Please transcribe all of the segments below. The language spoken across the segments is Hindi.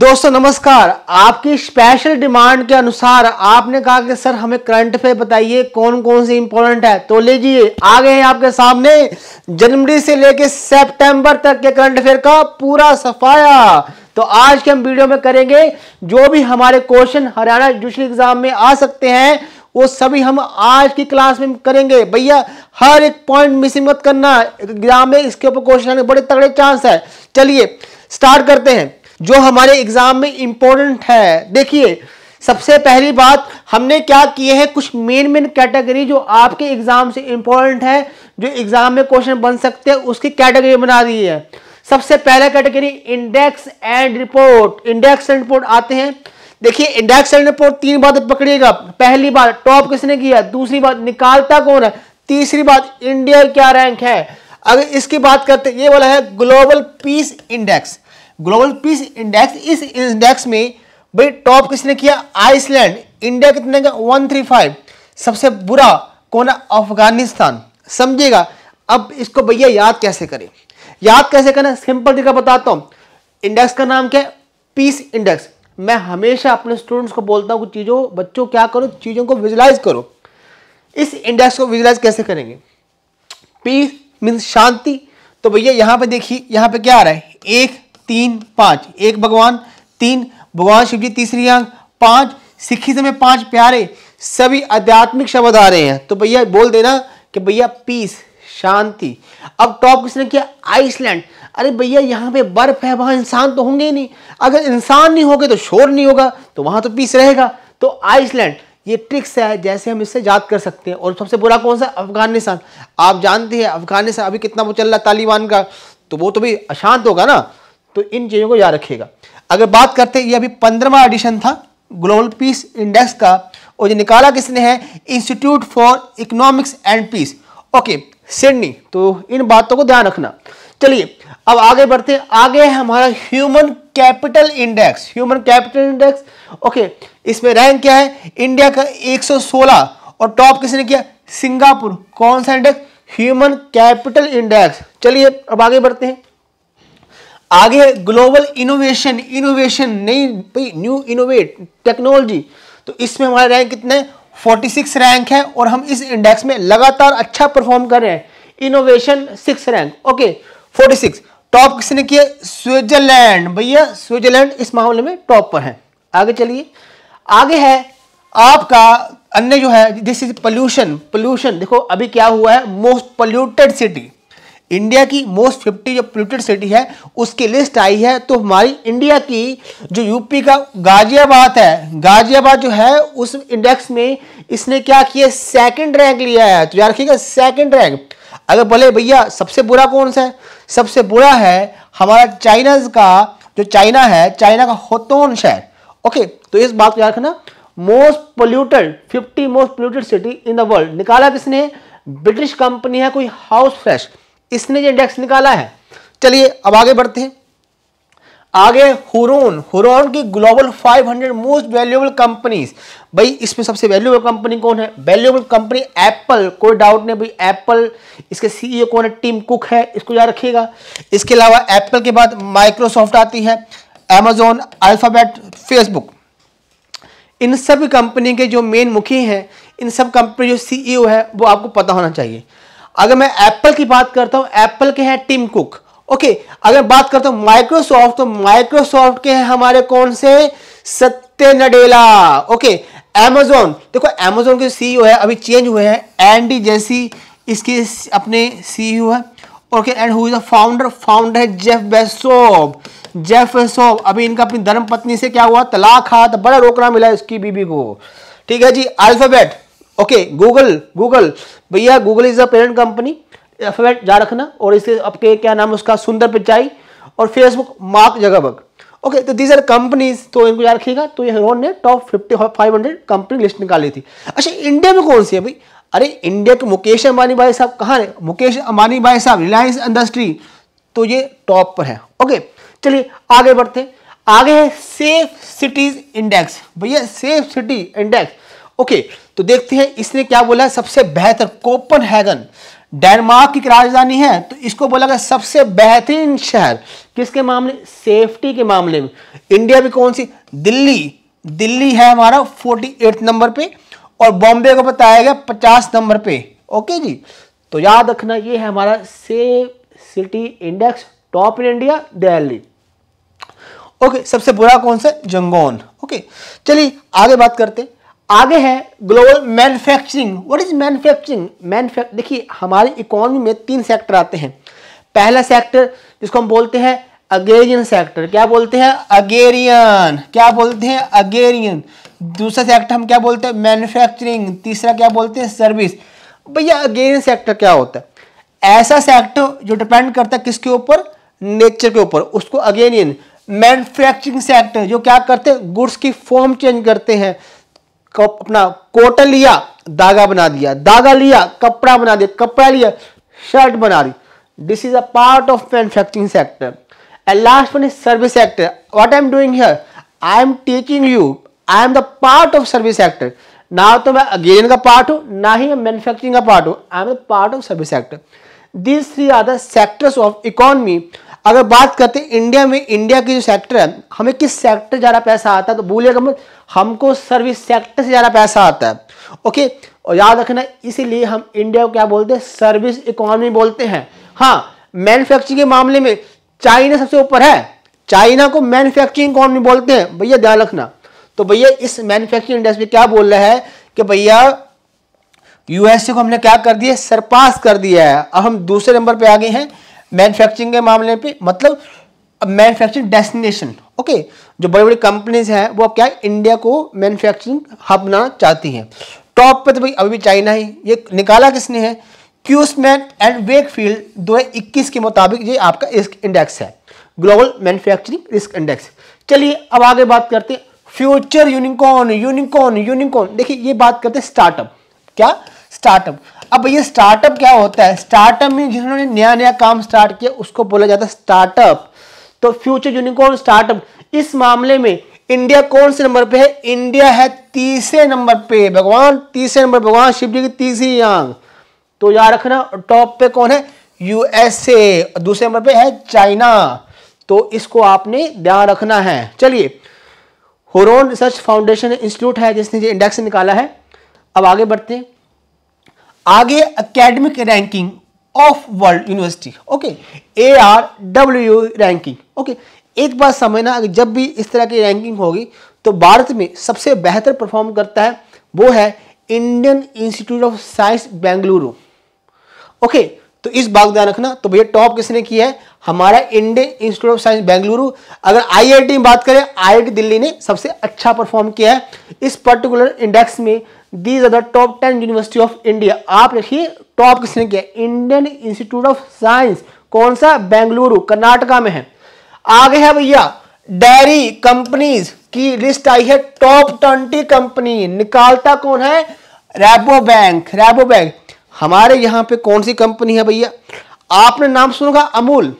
दोस्तों नमस्कार आपकी स्पेशल डिमांड के अनुसार आपने कहा कि सर हमें करंट अफेयर बताइए कौन कौन से इंपॉर्टेंट है तो लीजिए आ गए हैं आपके सामने जनवरी से लेके सितंबर तक के करंट अफेयर का पूरा सफाया तो आज के हम वीडियो में करेंगे जो भी हमारे क्वेश्चन हरियाणा जुडिशल एग्जाम में आ सकते हैं वो सभी हम आज की क्लास में करेंगे भैया हर एक पॉइंट मिसिंग मत करना एग्जाम में इसके ऊपर क्वेश्चन आने बड़े तगड़े चांस है चलिए स्टार्ट करते हैं जो हमारे एग्जाम में इंपॉर्टेंट है देखिए सबसे पहली बात हमने क्या किए हैं कुछ मेन मेन कैटेगरी जो आपके एग्जाम से इंपॉर्टेंट है जो एग्जाम में क्वेश्चन बन सकते हैं उसकी कैटेगरी बना दी है सबसे पहला category index and report index and report आते हैं देखिए इंडेक्स एंड रिपोर्ट तीन बात पकड़िएगा पहली बात टॉप किसने किया दूसरी बात निकालता कौन है तीसरी बात इंडिया क्या रैंक है अगर इसकी बात करते ये वाला है global peace index global peace index इस इंडेक्स में भाई टॉप किसने किया आइसलैंड इंडिया कितने का वन थ्री फाइव सबसे बुरा कौन है अफगानिस्तान समझिएगा अब इसको भैया याद कैसे करें याद कैसे करना सिंपल तरीका बताता हूँ इंडेक्स का नाम क्या है पीस इंडेक्स मैं हमेशा अपने स्टूडेंट्स को बोलता हूँ कि चीज़ों बच्चों क्या करो चीज़ों को विजुलाइज करो इस इंडेक्स को विजुलाइज कैसे करेंगे पीस मीन्स शांति तो भैया यहाँ पे देखिए यहाँ पे क्या आ रहा है एक तीन पाँच एक भगवान तीन भगवान शिव जी तीसरी आंख पाँच सिखी समय पाँच प्यारे सभी आध्यात्मिक शब्द आ रहे हैं तो भैया बोल देना कि भैया पीस शांति अब टॉप किसने किया आइसलैंड अरे भैया यहाँ पे बर्फ है वहाँ इंसान तो होंगे ही नहीं अगर इंसान नहीं होगे तो शोर नहीं होगा तो वहाँ तो पीस रहेगा तो आइसलैंड ये ट्रिक्स है जैसे हम इससे याद कर सकते हैं और सबसे बुरा कौन सा अफगानिस्तान आप जानते हैं अफगानिस्तान अभी कितना वो चल रहा है तालिबान का तो वो तो भी अशांत होगा ना तो इन चीज़ों को याद रखिएगा अगर बात करते ये अभी पंद्रवा एडिशन था ग्लोबल पीस इंडेक्स का और ये निकाला किसने है institute for economics and peace okay Sydney तो इन बातों को ध्यान रखना चलिए अब आगे बढ़ते हैं आगे है हमारा human capital index human capital index okay इसमें रैंक क्या है इंडिया का 116 और टॉप किसने किया सिंगापुर कौन सा इंडेक्स ह्यूमन कैपिटल इंडेक्स चलिए अब आगे बढ़ते हैं आगे ग्लोबल इनोवेशन इनोवेशन नई भाई न्यू इनोवेट टेक्नोलॉजी तो इसमें हमारा रैंक कितने 46 रैंक है और हम इस इंडेक्स में लगातार अच्छा परफॉर्म कर रहे हैं innovation six rank okay 46 top किसने किया स्विट्जरलैंड भैया स्विट्जरलैंड इस मामले में टॉप पर है आगे चलिए आगे है आपका अन्य जो है दिस इज पोल्यूशन पोल्यूशन देखो अभी क्या हुआ है मोस्ट पोल्यूटेड सिटी इंडिया की मोस्ट फिफ्टी जो पोल्यूटेड सिटी है उसकी लिस्ट आई है तो हमारी इंडिया की जो यूपी का गाजियाबाद है गाजियाबाद जो है उस इंडेक्स में इसने क्या किया सेकंड रैंक लिया है तो यार रखिएगा सेकंड रैंक अगर बोले भैया सबसे बुरा कौन सा है सबसे बुरा है हमारा चाइना का जो चाइना है चाइना का होतोन शहर ओके तो इस बात को याद रखना most polluted fifty most polluted city in the world निकाला किसने ब्रिटिश कंपनी है कोई हाउस फ्रेश इसने जो इंडेक्स निकाला है चलिए अब आगे बढ़ते हैं आगे हुरोन हुरोन की ग्लोबल 500 मोस्ट वैल्यूएबल कंपनीज भाई इसमें सबसे वैल्यूएबल कंपनी कौन है वैल्यूएबल कंपनी एप्पल कोई डाउट नहीं भाई एप्पल इसके सीईओ e कौन है टीम कुक है इसको याद रखिएगा इसके अलावा एप्पल के बाद माइक्रोसॉफ्ट आती है एमेजोन अल्फ़ाबेट फेसबुक इन सब कंपनी के जो मेन मुखी हैं इन सब कंपनी जो सीईओ e है वो आपको पता होना चाहिए अगर मैं एप्पल की बात करता हूं एप्पल के हैं टिम कुक ओके अगर बात करता हूं माइक्रोसॉफ्ट तो माइक्रोसॉफ्ट के हैं हमारे कौन से सत्य नडेला ओके एमेजोन देखो एमेजोन के सीईओ है अभी चेंज हुए हैं एंडी जैसी इसके अपने सीईओ है okay and who is the founder founder है जेफ बेसोब जेफ बेसोब अभी इनका अपनी धर्म पत्नी से क्या हुआ तलाक हाथ बड़ा रोकना मिला इसकी बीबी को ठीक है जी अल्फाबेट ओके गूगल गूगल भैया Google is a parent company Alphabet जा रखना और इसके आपके क्या नाम उसका सुंदर पिचाई और फेसबुक मार्क जगबग ओके तो दीज आर कंपनीज तो इनको याद रखिएगा तो ये हेरोन ने top fifty five hundred company list निकाली थी अच्छा इंडिया में कौन सी है भाई अरे इंडिया के मुकेश अंबानी भाई साहब कहाँ है मुकेश अंबानी भाई साहब रिलायंस इंडस्ट्री तो ये टॉप पर है ओके चलिए आगे बढ़ते आगे है सेफ सिटीज इंडेक्स भैया सेफ सिटी इंडेक्स ओके तो देखते हैं इसने क्या बोला है सबसे बेहतर कोपन हैगन डेनमार्क की राजधानी है तो इसको बोला गया सबसे बेहतरीन शहर किसके मामले सेफ्टी के मामले में इंडिया भी कौन सी दिल्ली दिल्ली है हमारा फोर्टी एट नंबर पे और बॉम्बे को बताया गया पचास नंबर पे ओके जी तो याद रखना ये है हमारा safe city index top in India Delhi okay सबसे बुरा कौन सा जंगोन ओके चलिए आगे बात करते हैं आगे है global manufacturing what is manufacturing manufac देखिए हमारी इकोनॉमी में तीन सेक्टर आते हैं पहला सेक्टर जिसको हम बोलते हैं अगेरियन सेक्टर क्या बोलते हैं अगेरियन क्या बोलते हैं अगेरियन दूसरा सेक्टर हम क्या बोलते हैं मैन्युफैक्चरिंग तीसरा क्या बोलते हैं सर्विस भैया अगेरियन सेक्टर क्या होता है ऐसा सेक्टर जो डिपेंड करता है किसके ऊपर नेचर के ऊपर उसको अगेरियन मैन्युफैक्चरिंग सेक्टर जो क्या करते हैं गुड्स की फॉर्म चेंज करते हैं अपना कोट लिया धागा बना दिया धागा लिया कपड़ा बना दिया कपड़ा लिया शर्ट बना दी this is a part of manufacturing sector and last one is service sector what I am doing here I am taking you I am the part of service sector ना तो मैं अगेन का पार्ट हूँ ना ही मैं मैन्युफैक्चरिंग का पार्ट हूँ I am the part of service sector this three are the sectors of economy अगर बात करते हैं इंडिया में इंडिया की जो सेक्टर है हमें किस सेक्टर ज़्यादा पैसा आता है तो भूलिएगा मत हमको सर्विस सेक्टर से ज़्यादा पैसा आता है ओके और याद रखना इसीलिए हम इंडिया को क्या बोलते हैं सर्विस इकोनॉमी बोलते हैं हाँ मैन्युफैक्चरिंग के मामले में चाइना सबसे ऊपर है चाइना को मैन्युफैक्चरिंग इकोनॉमी बोलते हैं भैया ध्यान रखना तो भैया इस मैन्युफैक्चरिंग इंडस्ट्री क्या बोल रहा है कि भैया यूएसए को हमने क्या कर दिया सरपास कर दिया है अब हम दूसरे नंबर पर आ गए हैं मैन्युफैक्चरिंग के मामले पे मतलब मैन्युफैक्चरिंग डेस्टिनेशन ओके जो बड़ी बड़ी कंपनीज हैं वो अब क्या है इंडिया को मैन्युफैक्चरिंग हब बनाना चाहती हैं टॉप पे तो भाई अभी भी चाइना ही ये निकाला किसने है क्यूसमैन एंड वेकफील्ड इक्कीस के मुताबिक ये आपका रिस्क इंडेक्स है ग्लोबल मैन्युफैक्चरिंग रिस्क इंडेक्स चलिए अब आगे बात करते हैं फ्यूचर यूनिकॉन यूनिकॉन यूनिकॉन देखिए ये बात करते हैं स्टार्टअप क्या स्टार्टअप अब ये स्टार्टअप क्या होता है स्टार्टअप में जिन्होंने नया नया काम स्टार्ट किया उसको बोला जाता है स्टार्टअप तो फ्यूचर यूनिकॉर्न स्टार्टअप इस मामले में इंडिया कौन से नंबर पे है इंडिया है तीसरे नंबर पे भगवान तीसरे नंबर भगवान शिव जी की तीसरी यांग तो याद रखना टॉप पे कौन है यूएसए दूसरे नंबर पे है चाइना तो इसको आपने ध्यान रखना है चलिए होरोन रिसर्च फाउंडेशन इंस्टीट्यूट है जिसने ये इंडेक्स निकाला है अब आगे बढ़ते हैं आगे academic ranking of world university okay A R W ranking okay एक बात समझना जब भी इस तरह की रैंकिंग होगी तो भारत में सबसे बेहतर परफॉर्म करता है वो है Indian institute of science Bengaluru okay तो इस बात ध्यान रखना तो भैया टॉप किसने किया है हमारा Indian institute of science Bengaluru अगर आईआईटी में बात करें आईआईटी दिल्ली ने सबसे अच्छा परफॉर्म किया है इस पर्टिकुलर इंडेक्स में these are the top ten university of India आप लिखिए टॉप किसने किया इंडियन इंस्टीट्यूट ऑफ साइंस कौन सा बेंगलुरु कर्नाटका में है आगे है भैया डेयरी कंपनीज की लिस्ट आई है टॉप ट्वेंटी कंपनी निकालता कौन है रेबो बैंक रेबो बैंक हमारे यहां पे कौन सी कंपनी है भैया आपने नाम सुनोगा अमूल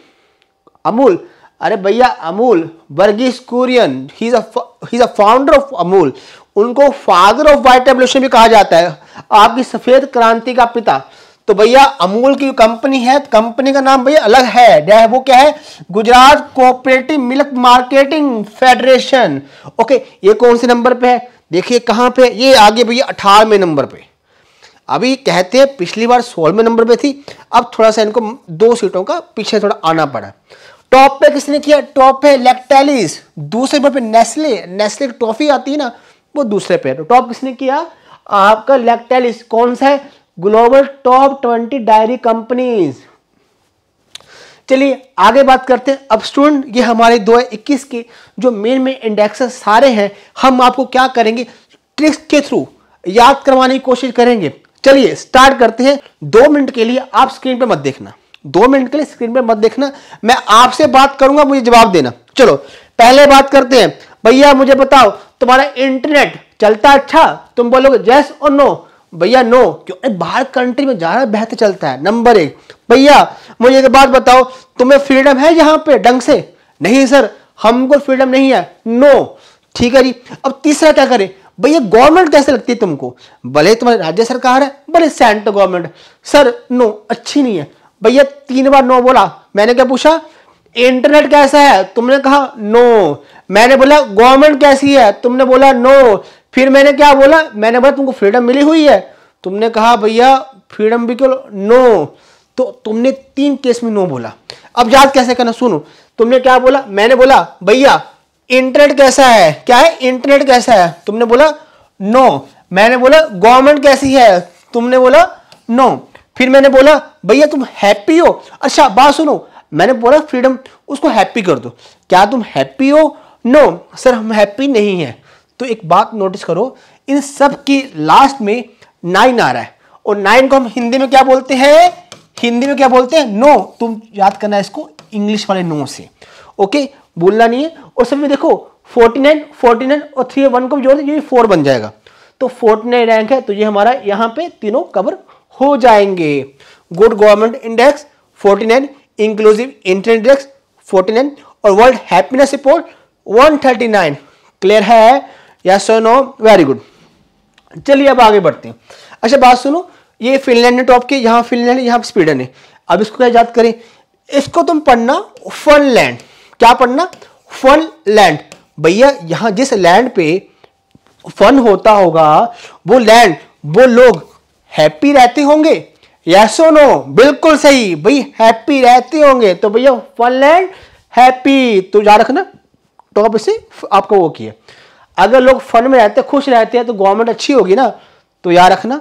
अमूल अरे भैया अमूल वर्गीस कुरियन ही फाउंडर ऑफ अमूल उनको फादर ऑफ वाइट रेवल्यूशन भी कहा जाता है आपकी सफ़ेद क्रांति का पिता तो भैया अमूल की कंपनी है कंपनी का नाम भैया अलग है वो क्या है Gujarat cooperative milk marketing federation okay ये कौन से नंबर पे है देखिए कहां पे ये आगे भैया अठारहवे नंबर पे अभी कहते हैं पिछली बार सोलहवें नंबर पे थी अब थोड़ा सा इनको दो सीटों का पीछे थोड़ा आना पड़ा टॉप पे किसने किया टॉप है लेक्टेलिस दूसरे नंबर पे नेस्ले नेस्ले की टॉफी आती है ना वो दूसरे पे तो टॉप किसने किया आपका लैक्टेल कौन सा है global top twenty dairy companies चलिए आगे बात करते हैं अब स्टूडेंट ये हमारे 2021 के जो मेन मेन इंडेक्स सारे हैं हम आपको क्या करेंगे ट्रिक्स के थ्रू याद करवाने की कोशिश करेंगे चलिए स्टार्ट करते हैं दो मिनट के लिए आप स्क्रीन पे मत देखना दो मिनट के लिए स्क्रीन पे मत देखना मैं आपसे बात करूंगा मुझे जवाब देना चलो पहले बात करते हैं भैया मुझे बताओ तुम्हारा इंटरनेट चलता अच्छा तुम बोलोगे जैस और नो भैया नो क्यों बाहर कंट्री में ज़्यादा बेहतर चलता है नंबर एक भैया मुझे एक बात बताओ तुम्हें फ्रीडम है यहाँ पे ढंग से नहीं सर हमको फ्रीडम नहीं है नो ठीक है जी अब तीसरा क्या करें भैया गवर्नमेंट कैसे लगती है तुमको भले तुम्हारी राज्य सरकार है भले सेंट्रल गवर्नमेंट सर नो अच्छी नहीं है भैया तीन बार नो बोला मैंने क्या पूछा इंटरनेट कैसा है तुमने कहा नो मैंने बोला गवर्नमेंट कैसी है तुमने बोला नो फिर मैंने क्या बोला मैंने बोला तुमको फ्रीडम मिली हुई है तुमने कहा भैया फ्रीडम भी क्यों नो तो तुमने तीन केस में नो बोला अब याद कैसे करना सुनो तुमने क्या बोला मैंने बोला भैया इंटरनेट कैसा है क्या है इंटरनेट कैसा है तुमने बोला नो मैंने बोला गवर्नमेंट कैसी है तुमने बोला नो फिर मैंने बोला भैया तुम हैप्पी हो अच्छा बात सुनो मैंने बोला फ्रीडम उसको हैप्पी कर दो क्या तुम हैप्पी हो नो no, सर हम हैप्पी नहीं हैं तो एक बात नोटिस करो इन सब की लास्ट में नाइन आ रहा है और नाइन को हम हिंदी में क्या बोलते हैं हिंदी में क्या बोलते हैं नो no, तुम याद करना है इसको इंग्लिश वाले नो से ओके बोलना नहीं है और सब में देखो फोर्टी नाइन फोर्टी नाइन और थ्री वन को भी जोड़ दो ये फोर बन जाएगा तो फोर्टी नाइन रैंक है तो ये हमारा यहाँ पे तीनों कवर हो जाएंगे good government index forty nine inclusive forty nine और world happiness report one thirty nine clear है या सो नो वेरी गुड चलिए अब आगे बढ़ते हैं अच्छा बात सुनो ये फिनलैंड ने टॉप की यहाँ फिनलैंड यहाँ स्वीडन है अब इसको क्या याद करें इसको तुम पढ़ना फनलैंड क्या पढ़ना फन लैंड भैया यहाँ जिस लैंड पे फन होता होगा वो लैंड वो लोग हैप्पी रहते होंगे यस ओ नो बिल्कुल सही भाई हैप्पी रहते होंगे तो भैया फन एंड हैप्पी तो याद रखना टॉप से आपको वो किया अगर लोग फन में रहते खुश रहते हैं तो गवर्नमेंट अच्छी होगी ना तो याद रखना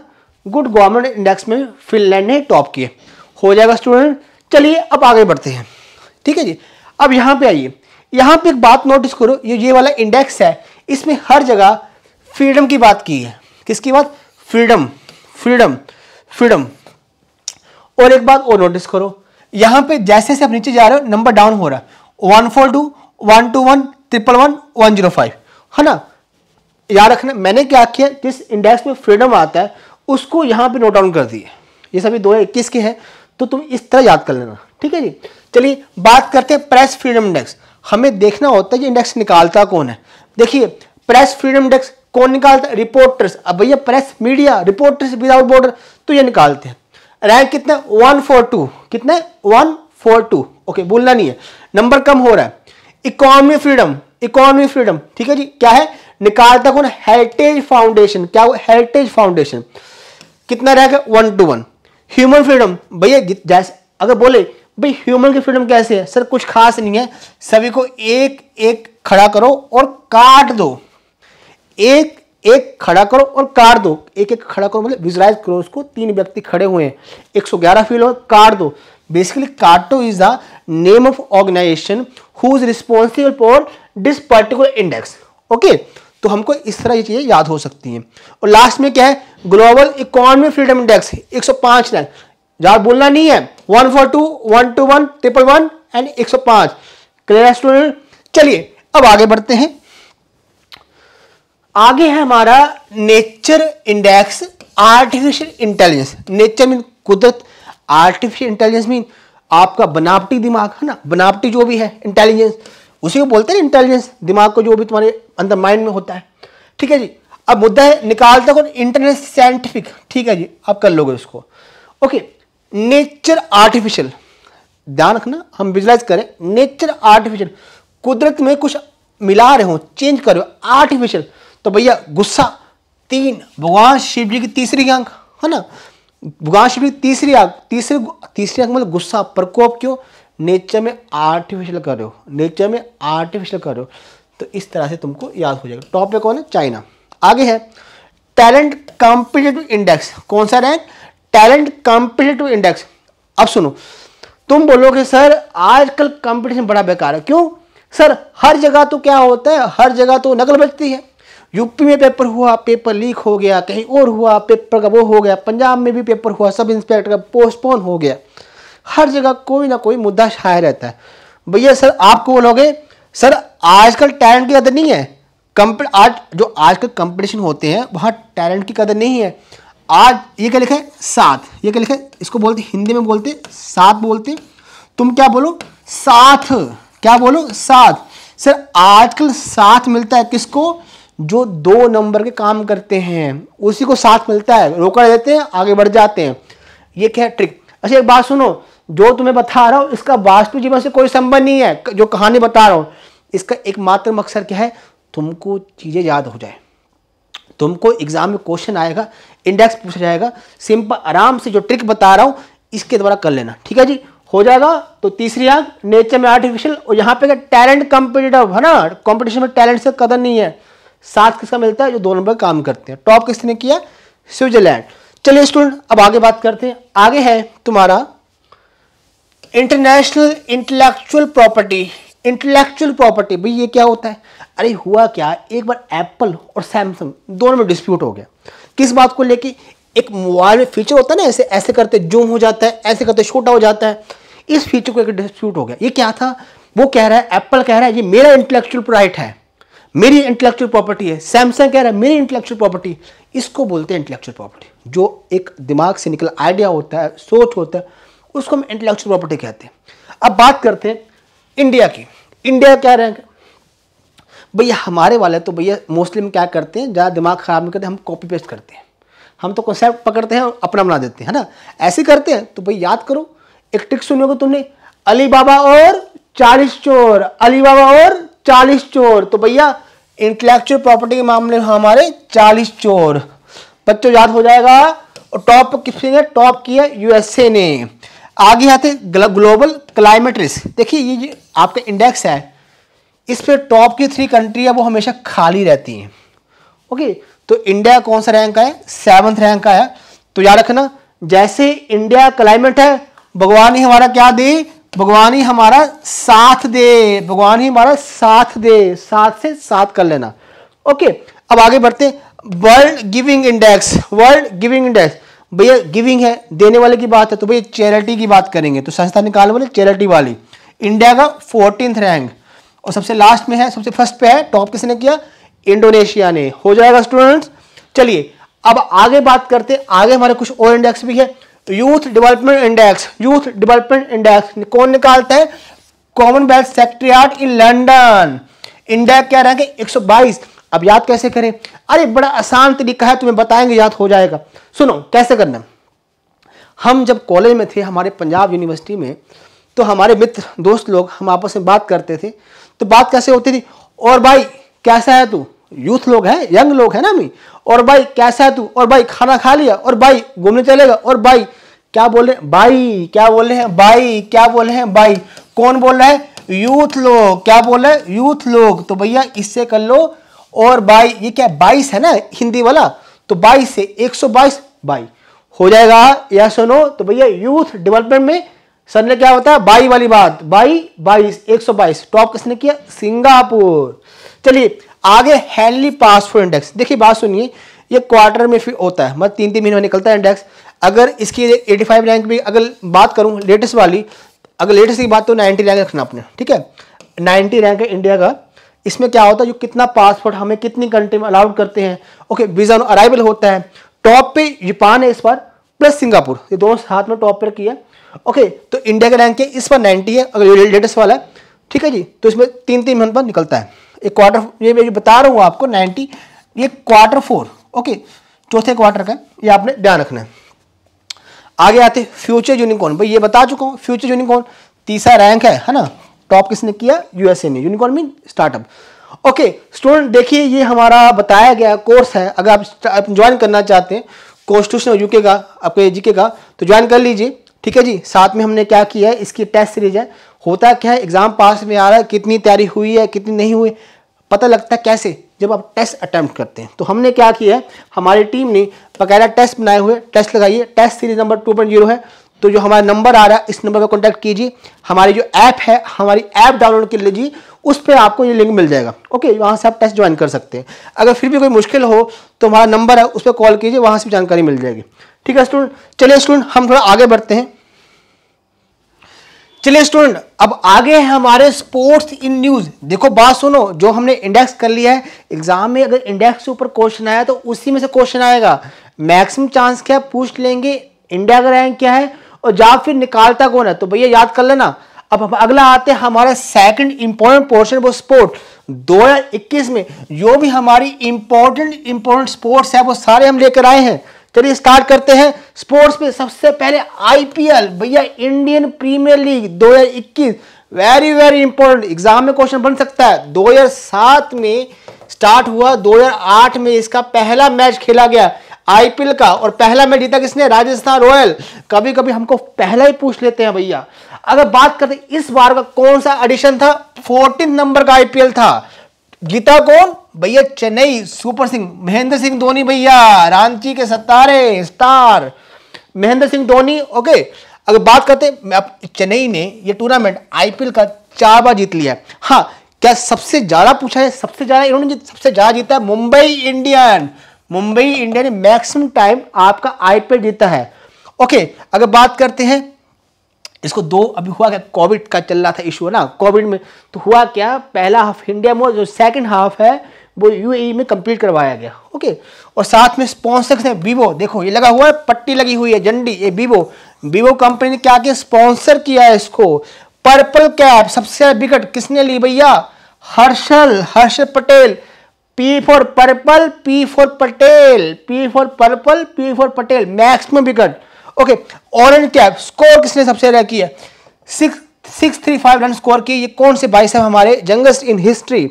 गुड गवर्नमेंट इंडेक्स में फिनलैंड ने टॉप किए हो जाएगा स्टूडेंट चलिए अब आगे बढ़ते हैं ठीक है जी अब यहाँ पे आइए यहाँ पे एक बात नोटिस करो ये ये वाला इंडेक्स है इसमें हर जगह फ्रीडम की बात की है किसकी बात फ्रीडम फ्रीडम फ्रीडम और एक बात और नोटिस करो यहां पे जैसे जैसे आप नीचे जा रहे हो नंबर डाउन हो रहा है one four two one two one triple one one zero five है ना याद रखना मैंने क्या किया जिस इंडेक्स में फ्रीडम आता है उसको यहाँ पे नोट डाउन कर दिए ये सभी दो इक्कीस के हैं तो तुम इस तरह याद कर लेना ठीक है जी चलिए बात करते हैं प्रेस फ्रीडम इंडेक्स हमें देखना होता है कि इंडेक्स निकालता कौन है देखिए प्रेस फ्रीडम इंडेक्स कौन निकालता है रिपोर्टर्स अब भैया press media reporters without border तो ये निकालते हैं रैंक कितने वन फोर टू कितने वन फोर टू ओके बोलना नहीं है नंबर कम हो रहा है इकोनॉमी फ्रीडम इकोनॉमी फ्रीडम ठीक है जी क्या है निकालता कौन हेरिटेज फाउंडेशन क्या हुआ हेरिटेज फाउंडेशन कितना रहेगा one two one human freedom भैया जैसे अगर बोले भाई ह्यूमन की फ्रीडम कैसे है सर कुछ खास नहीं है सभी को एक एक खड़ा करो और काट दो एक एक खड़ा करो और काट दो एक एक खड़ा करो मतलब विजराइज करो उसको तीन व्यक्ति खड़े हुए हैं 111 फील और काट दो basically Cato is the name of organisation who is responsible for this particular index okay तो हमको इस तरह ये चीज़ें याद हो सकती हैं और लास्ट में क्या है global economy freedom index 105 rank यार बोलना नहीं है one four two one two one triple one and एक सौ 105 क्लियर स्टूडेंट चलिए अब आगे बढ़ते हैं आगे है हमारा nature index artificial intelligence nature mean कुदरत आर्टिफिशियल इंटेलिजेंस मीन आपका बनावटी दिमाग है ना बनावटी जो भी है इंटेलिजेंस उसी को बोलते हैं इंटेलिजेंस दिमाग को जो भी तुम्हारे अंदर माइंड में होता है ठीक है जी अब मुद्दा है निकालता कौन इंटरनेट साइंटिफिक ठीक है जी आप कर लोगे उसको ओके नेचर आर्टिफिशियल ध्यान रखना हम विजुलाइज करें नेचर आर्टिफिशियल कुदरत में कुछ मिला रहे हो चेंज कर रहे हो आर्टिफिशियल तो भैया गुस्सा तीन भगवान शिव जी की तीसरी आंख है ना भगवान शिव जी की तीसरी आंख तीसरी तीसरी आंख मतलब गुस्सा प्रकोप क्यों नेचर में आर्टिफिशियल कर रहे हो नेचर में आर्टिफिशियल कर रहे हो तो इस तरह से तुमको याद हो जाएगा टॉपिक कौन है चाइना आगे है टैलेंट कॉम्पिटेटिव इंडेक्स कौन सा रैंक टैलेंट कॉम्पिटेटिव इंडेक्स अब सुनो तुम बोलोगे सर आजकल कंपटीशन बड़ा बेकार है क्यों सर हर जगह तो क्या होता है हर जगह तो नकल बचती है यूपी में पेपर हुआ पेपर लीक हो गया कहीं और हुआ पेपर का वो हो गया पंजाब में भी पेपर हुआ सब इंस्पेक्टर का पोस्टपोन हो गया हर जगह कोई ना कोई मुद्दा छाया रहता है भैया सर आपको बोलोगे सर आजकल टैलेंट की कदर नहीं है कंप आज जो आजकल कंपटीशन होते हैं वहाँ टैलेंट की कदर नहीं है आज ये क्या लिखा है सात ये क्या लिखा है इसको बोलते हिंदी में बोलते साथ बोलते तुम क्या बोलो साथ क्या बोलो साथ सर आजकल साथ मिलता है किसको जो दो नंबर के काम करते हैं उसी को साथ मिलता है रोका देते हैं आगे बढ़ जाते हैं ये क्या है ट्रिक अच्छा एक बात सुनो जो तुम्हें बता रहा हूँ इसका वास्तविक जीवन से कोई संबंध नहीं है जो कहानी बता रहा हूँ इसका एकमात्र मकसद क्या है तुमको चीज़ें याद हो जाए तुमको एग्जाम में क्वेश्चन आएगा इंडेक्स पूछा जाएगा सिंपल आराम से जो ट्रिक बता रहा हूँ इसके द्वारा कर लेना ठीक है जी हो जाएगा तो तीसरी आग नेचर में आर्टिफिशियल और यहाँ पे टैलेंट कॉम्पिटेटिव है ना कॉम्पिटिशन में टैलेंट से कदर नहीं है साथ किसका मिलता है जो दो नंबर काम करते हैं टॉप किसने किया स्विट्जरलैंड चलिए स्टूडेंट अब आगे बात करते हैं आगे है तुम्हारा international intellectual property intellectual property भाई ये क्या होता है अरे हुआ क्या एक बार एप्पल और सैमसंग दोनों में डिस्प्यूट हो गया किस बात को लेके एक मोबाइल में फीचर होता है ना ऐसे ऐसे करते जूम हो जाता है ऐसे करते छोटा हो जाता है इस फीचर को एक डिस्प्यूट हो गया ये क्या था वो कह रहा है एप्पल कह रहा है ये मेरा इंटेलेक्चुअल राइट है मेरी इंटेलेक्चुअल प्रॉपर्टी है सैमसंग कह रहा है मेरी इंटेलेक्चुअल प्रॉपर्टी इसको बोलते हैं इंटेलेक्चुअल प्रॉपर्टी जो एक दिमाग से निकल आइडिया होता है सोच होता है उसको हम इंटेलेक्चुअल प्रॉपर्टी कहते हैं अब बात करते हैं इंडिया की इंडिया क्या रहेंगे भैया हमारे वाले तो भैया मोस्टली हम क्या करते हैं ज़्यादा दिमाग ख़राब नहीं करते हम कॉपी पेस्ट करते हैं हम तो कॉन्सेप्ट पकड़ते हैं और अपना बना देते हैं है ना ऐसे करते हैं तो भाई याद करो एक ट्रिक सुनोगे तुमने अली बाबा और चालीस चोर अली बाबा और चालीस चोर तो भैया इंटेलेक्चुअल प्रॉपर्टी के मामले में हमारे चालीस चोर बच्चों याद हो जाएगा और टॉप किसने टॉप किया यूएसए ने आगे आते ग्लोबल क्लाइमेट रिस्क देखिए ये आपका इंडेक्स है इस पर टॉप की थ्री कंट्री है वो हमेशा खाली रहती हैं ओके तो इंडिया कौन सा रैंक का है सेवन्थ रैंक का है तो याद रखना जैसे इंडिया क्लाइमेट है भगवान ने हमारा क्या दी भगवान ही हमारा साथ दे भगवान ही हमारा साथ दे साथ से साथ कर लेना ओके अब आगे बढ़ते world giving index world giving index भैया गिविंग है देने वाले की बात है तो भैया चैरिटी की बात करेंगे तो संस्था निकालने वाले चैरिटी वाली इंडिया का फोर्टीन रैंक और सबसे लास्ट में है सबसे फर्स्ट पे है टॉप किसने किया इंडोनेशिया ने हो जाएगा स्टूडेंट्स चलिए अब आगे बात करते आगे हमारे कुछ और इंडेक्स भी है तो youth development index youth development index कौन निकालता है commonwealth secretariat in London index क्या रैंक है 122 अब याद कैसे करें अरे बड़ा आसान तरीका है तुम्हें बताएंगे याद हो जाएगा सुनो कैसे करना हम जब कॉलेज में थे हमारे पंजाब यूनिवर्सिटी में तो हमारे मित्र दोस्त लोग हम आपस में बात करते थे तो बात कैसे होती थी और भाई कैसा है तू यूथ लोग हैं यंग लोग हैं ना मी और भाई कैसा है तू और भाई खाना खा लिया और भाई घूमने चलेगा और भाई क्या बोल रहे हैं भाई क्या बोल रहे हैं भाई क्या बोल रहे हैं भाई कौन बोल रहा है यूथ लोग क्या बोल रहे हैं यूथ लोग तो भैया इससे कर लो और भाई ये क्या बाईस है ना हिंदी वाला तो बाईस से एक सौ बाईस बाई हो जाएगा या सुनो तो भैया यूथ डेवलपमेंट में सर ने क्या होता है बाई वाली बात बाई बाईस एक सौ बाईस टॉप किसने किया सिंगापुर चलिए आगे हैंडली पास फॉर इंडेक्स देखिए बात सुनिए ये क्वार्टर में फिर होता है मतलब तीन तीन महीने में निकलता है इंडेक्स अगर इसकी 85 रैंक भी अगर बात करूँ लेटेस्ट वाली अगर लेटेस्ट की बात तो 90 रैंक रखना आपने ठीक है 90 रैंक है इंडिया का इसमें क्या होता है जो कितना पासपोर्ट हमें कितनी कंट्री में अलाउड करते हैं ओके वीजा अराइवल होता है टॉप पे जापान है इस बार प्लस सिंगापुर ये दोनों साथ में टॉप पर किया ओके तो इंडिया का रैंक है इस बार नाइन्टी है अगर लेटेस्ट वाला है ठीक है जी तो इसमें तीन तीन महीने पर निकलता है एक क्वार्टर ये मैं बता रहा हूँ आपको नाइन्टी ये क्वार्टर फोर ओके चौथे क्वार्टर का ये आपने ध्यान रखना है आगे आते फ्यूचर यूनिकॉर्न भाई ये बता चुका हूँ फ्यूचर यूनिकॉर्न तीसरा रैंक है है ना टॉप किसने किया यूएसए ने unicorn mean startup okay student देखिए ये हमारा बताया गया कोर्स है अगर आप ज्वाइन करना चाहते हैं कॉन्स्टिट्यूशन यूके का आपके जीके का तो ज्वाइन कर लीजिए ठीक है जी साथ में हमने क्या किया है इसकी टेस्ट सीरीज है होता क्या है एग्ज़ाम पास में आ रहा है कितनी तैयारी हुई है कितनी नहीं हुई पता लगता है कैसे जब आप टेस्ट अटैम्प्ट करते हैं तो हमने क्या किया है हमारी टीम ने बकायदा टेस्ट बनाए हुए टेस्ट लगाइए test series number two point zero है तो जो हमारा नंबर आ रहा है इस नंबर पर कॉन्टैक्ट कीजिए हमारी जो ऐप है हमारी ऐप डाउनलोड कर लीजिए उस पर आपको ये लिंक मिल जाएगा ओके वहाँ से आप टेस्ट ज्वाइन कर सकते हैं अगर फिर भी कोई मुश्किल हो तो हमारा नंबर है उस पर कॉल कीजिए वहाँ से जानकारी मिल जाएगी ठीक है स्टूडेंट चलिए स्टूडेंट हम थोड़ा आगे बढ़ते हैं चलिए स्टूडेंट अब आगे है हमारे स्पोर्ट्स इन न्यूज देखो बात सुनो जो हमने इंडेक्स कर लिया है एग्जाम में अगर इंडेक्स के ऊपर क्वेश्चन आया तो उसी में से क्वेश्चन आएगा मैक्सिमम चांस क्या पूछ लेंगे इंडिया का रैंक क्या है और जा फिर निकालता कौन है तो भैया याद कर लेना अब हम अगला आते हैं हमारा सेकंड इंपॉर्टेंट पोर्शन वो स्पोर्ट 2021 में जो भी हमारी इंपॉर्टेंट इंपॉर्टेंट स्पोर्ट्स है वो सारे हम लेकर आए हैं चलिए स्टार्ट करते हैं स्पोर्ट्स में सबसे पहले आईपीएल भैया Indian premier league 2021 very very important exam में क्वेश्चन बन सकता है 2007 में स्टार्ट हुआ 2008 में इसका पहला मैच खेला गया आईपीएल का और पहला मैच जीता किसने राजस्थान रॉयल कभी कभी हमको पहला ही पूछ लेते हैं भैया अगर बात करते इस बार का कौन सा एडिशन था फोर्टीन नंबर का आईपीएल था गीता कौन भैया चेन्नई सुपर सिंह महेंद्र सिंह धोनी भैया रांची के सतारे स्टार महेंद्र सिंह धोनी ओके अगर बात करते चेन्नई ने ये टूर्नामेंट आईपीएल का चार बार जीत लिया है हाँ क्या सबसे ज़्यादा पूछा है सबसे ज़्यादा इन्होंने सबसे ज़्यादा जीता है मुंबई इंडियन मुंबई इंडियन ने मैक्सिमम टाइम आपका आईपीएल जीता है ओके अगर बात करते हैं इसको दो अभी हुआ क्या कोविड का चल रहा था इशू है ना कोविड में तो हुआ क्या पहला हाफ इंडिया में जो सेकंड हाफ है वो यूएई e में कंप्लीट करवाया गया ओके और साथ में स्पॉन्सर्स हैं वीवो देखो ये लगा हुआ है पट्टी लगी हुई है जंडी ये वीवो वीवो कंपनी ने क्या किया स्पॉन्सर किया है इसको पर्पल कैप सबसे विकट किसने ली भैया Harshal Harsh Patel P for purple P for Patel P for purple P for Patel max में wicket okay orange cap score किसने सबसे ज्यादा किया six six three five run score की ये कौन से बाइस हमारे जंगस्ट इन हिस्ट्री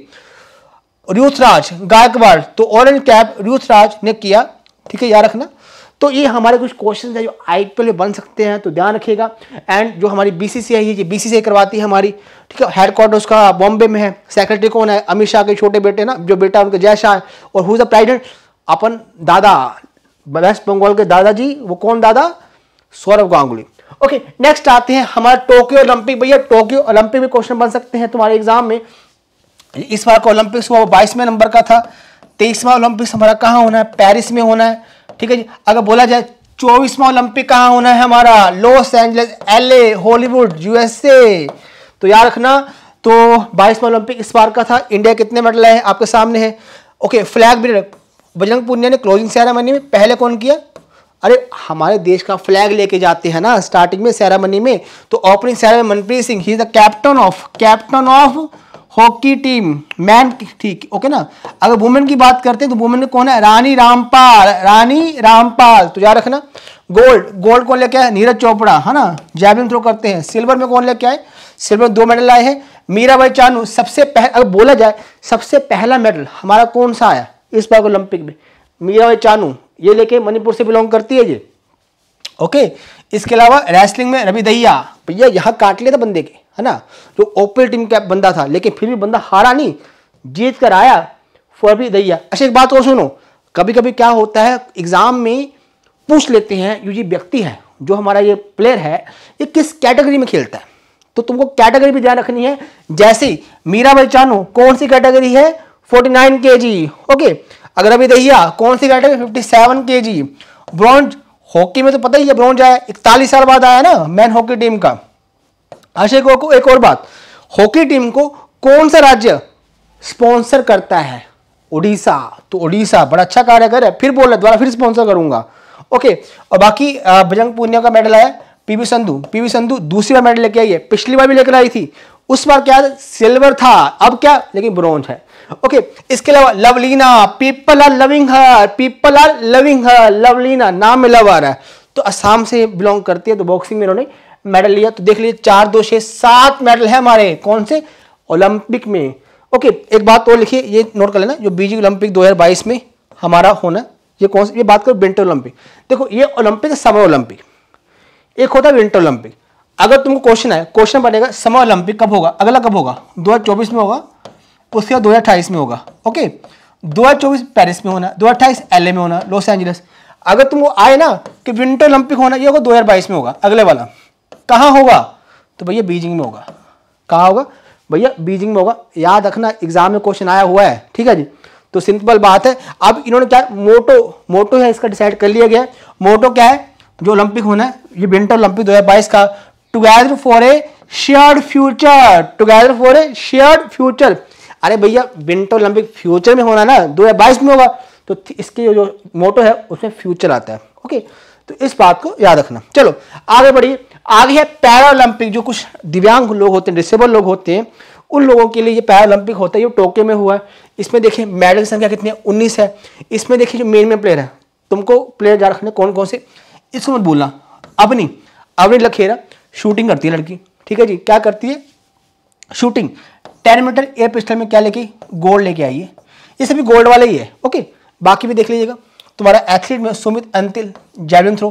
रूथराज गायकवाड़ तो ऑरेंज कैप रूथराज ने किया ठीक है याद रखना तो ये हमारे कुछ क्वेश्चन है जो आई में बन सकते हैं तो ध्यान रखिएगा एंड जो हमारी बी सी है ये बी सी करवाती है हमारी ठीक है हेडक्वार्टर उसका बॉम्बे में है सेक्रेटरी कौन है अमित शाह के छोटे बेटे ना जो बेटा उनका जय शाह और हु इज़ प्रेजिडेंट अपन दादा वेस्ट बंगाल के दादाजी वो कौन दादा सौरभ गांगुली ओके नेक्स्ट आते हैं हमारे टोक्यो ओलंपिक भैया टोक्यो ओलंपिक में क्वेश्चन बन सकते हैं तुम्हारे एग्जाम में इस बार का ओलंपिक्स हुआ बाईसवें नंबर का था तेईसवा ओलंपिक्स हमारा कहाँ होना है पेरिस में होना है ठीक है जी अगर बोला जाए चौबीसवा ओलंपिक कहाँ होना है हमारा Los Angeles L Hollywood USA तो याद रखना तो बाईसवा ओलंपिक इस बार का था इंडिया कितने मेडल है आपके सामने है ओके फ्लैग ब्रिड बजरंग पुनिया ने क्लोजिंग सेरेमनी में पहले कौन किया अरे हमारे देश का फ्लैग लेके जाते हैं ना स्टार्टिंग में सेरेमनी में तो opening ceremony Manpreet Singh he is the captain of captain of hockey team man ठीक ओके ना अगर वुमेन की बात करते हैं तो वुमेन कौन है रानी रामपाल रानी रामपाल तो याद रखना गोल्ड गोल्ड कौन लेके आए नीरज चोपड़ा है ना जैवलिन थ्रो करते हैं सिल्वर में कौन लेके आए सिल्वर दो मेडल आए हैं मीरा भाई चानू सबसे पहले अगर बोला जाए सबसे पहला मेडल हमारा कौन सा आया इस बार ओलंपिक में मीरा भाई चानू ये लेके मणिपुर से बिलोंग करती है ये ओके इसके अलावा रेसलिंग में रवि दहिया भैया यहाँ काट लिया था बंदे के है ना जो ओपल टीम का बंदा था लेकिन फिर भी बंदा हारा नहीं जीत कर आया फॉर भी दहिया अच्छा एक बात और सुनो कभी कभी क्या होता है एग्जाम में पूछ लेते हैं यू जी व्यक्ति है जो हमारा ये प्लेयर है ये किस कैटेगरी में खेलता है तो तुमको कैटेगरी भी ध्यान रखनी है जैसे मीरा चानू कौन सी कैटेगरी है 49 केजी ओके अगर अभी देखिए कौन सी कैटेगरी फिफ्टी सेवन के जी ब्रॉन्ज हॉकी में तो पता ही है ब्रॉन्ज आया इकतालीस साल बाद आया ना मैन हॉकी टीम का आशय को एक और बात हॉकी टीम को कौन सा राज्य स्पॉन्सर करता है उड़ीसा तो उड़ीसा बड़ा अच्छा कार्य कर फिर बोल रहे दोबारा फिर स्पॉन्सर करूंगा ओके और बाकी बजरंग पूनिया का मेडल आया पीवी संधू पीवी संधू दूसरी बार मेडल लेके आई है पिछली बार भी लेकर आई थी उस बार क्या सिल्वर था अब क्या लेकिन ब्रॉन्ज है ओके इसके अलावा Lovlina people are loving her people are loving her Lovlina नाम में रहा है तो असम से बिलोंग करती है तो बॉक्सिंग में इन्होंने मेडल लिया तो देख लीजिए चार दो छे सात मेडल है हमारे कौन से ओलंपिक में ओके एक बात और लिखिए ये नोट कर लेना जो बीजिंग ओलंपिक 2022 में हमारा होना ये कौन सा ये बात करो विंटर ओलंपिक देखो ये ओलंपिक समर ओलंपिक एक होता है विंटर ओलंपिक अगर तुमको क्वेश्चन आए क्वेश्चन बनेगा समर ओलंपिक कब होगा अगला कब होगा 2024 में होगा उसके बाद 2028 में होगा ओके 2024 पेरिस में होना 2028 एलए में होना लॉस एंजलिस अगर तुमको आए ना कि विंटर ओलंपिक होना ये होगा 2022 में होगा अगले वाला कहाँ होगा तो भैया बीजिंग में होगा कहाँ होगा भैया बीजिंग में होगा याद रखना एग्जाम में क्वेश्चन आया हुआ है ठीक है जी तो सिंपल बात है अब इन्होंने क्या मोटो मोटो है इसका डिसाइड कर लिया गया मोटो क्या है जो ओलंपिक होना है ये विंटर ओलंपिक 2022 का together for a shared future together for a shared future अरे भैया विंटर ओलंपिक फ्यूचर में होना ना दो में होगा तो इसके जो मोटो है उसमें फ्यूचर आता है ओके तो इस बात को याद रखना चलो आगे बढ़िए आगे है पैरालंपिक जो कुछ दिव्यांग लोग होते हैं डिसेबल लोग होते हैं उन लोगों के लिए ये पैरालंपिक होता है ये टोक्यो में हुआ है इसमें देखिए मेडल की संख्या कितनी है उन्नीस है इसमें देखिए जो मेन मेन प्लेयर है तुमको प्लेयर याद रखने कौन कौन से इसको मत भूलना अब नहीं अब नहीं लखेरा शूटिंग करती है लड़की ठीक है जी क्या करती है shooting ten metre air pistol में क्या लेके गोल्ड लेके आई है ये सभी गोल्ड वाले ही है ओके बाकी भी देख लीजिएगा तुम्हारा एथलीट में Sumit Antil javelin throw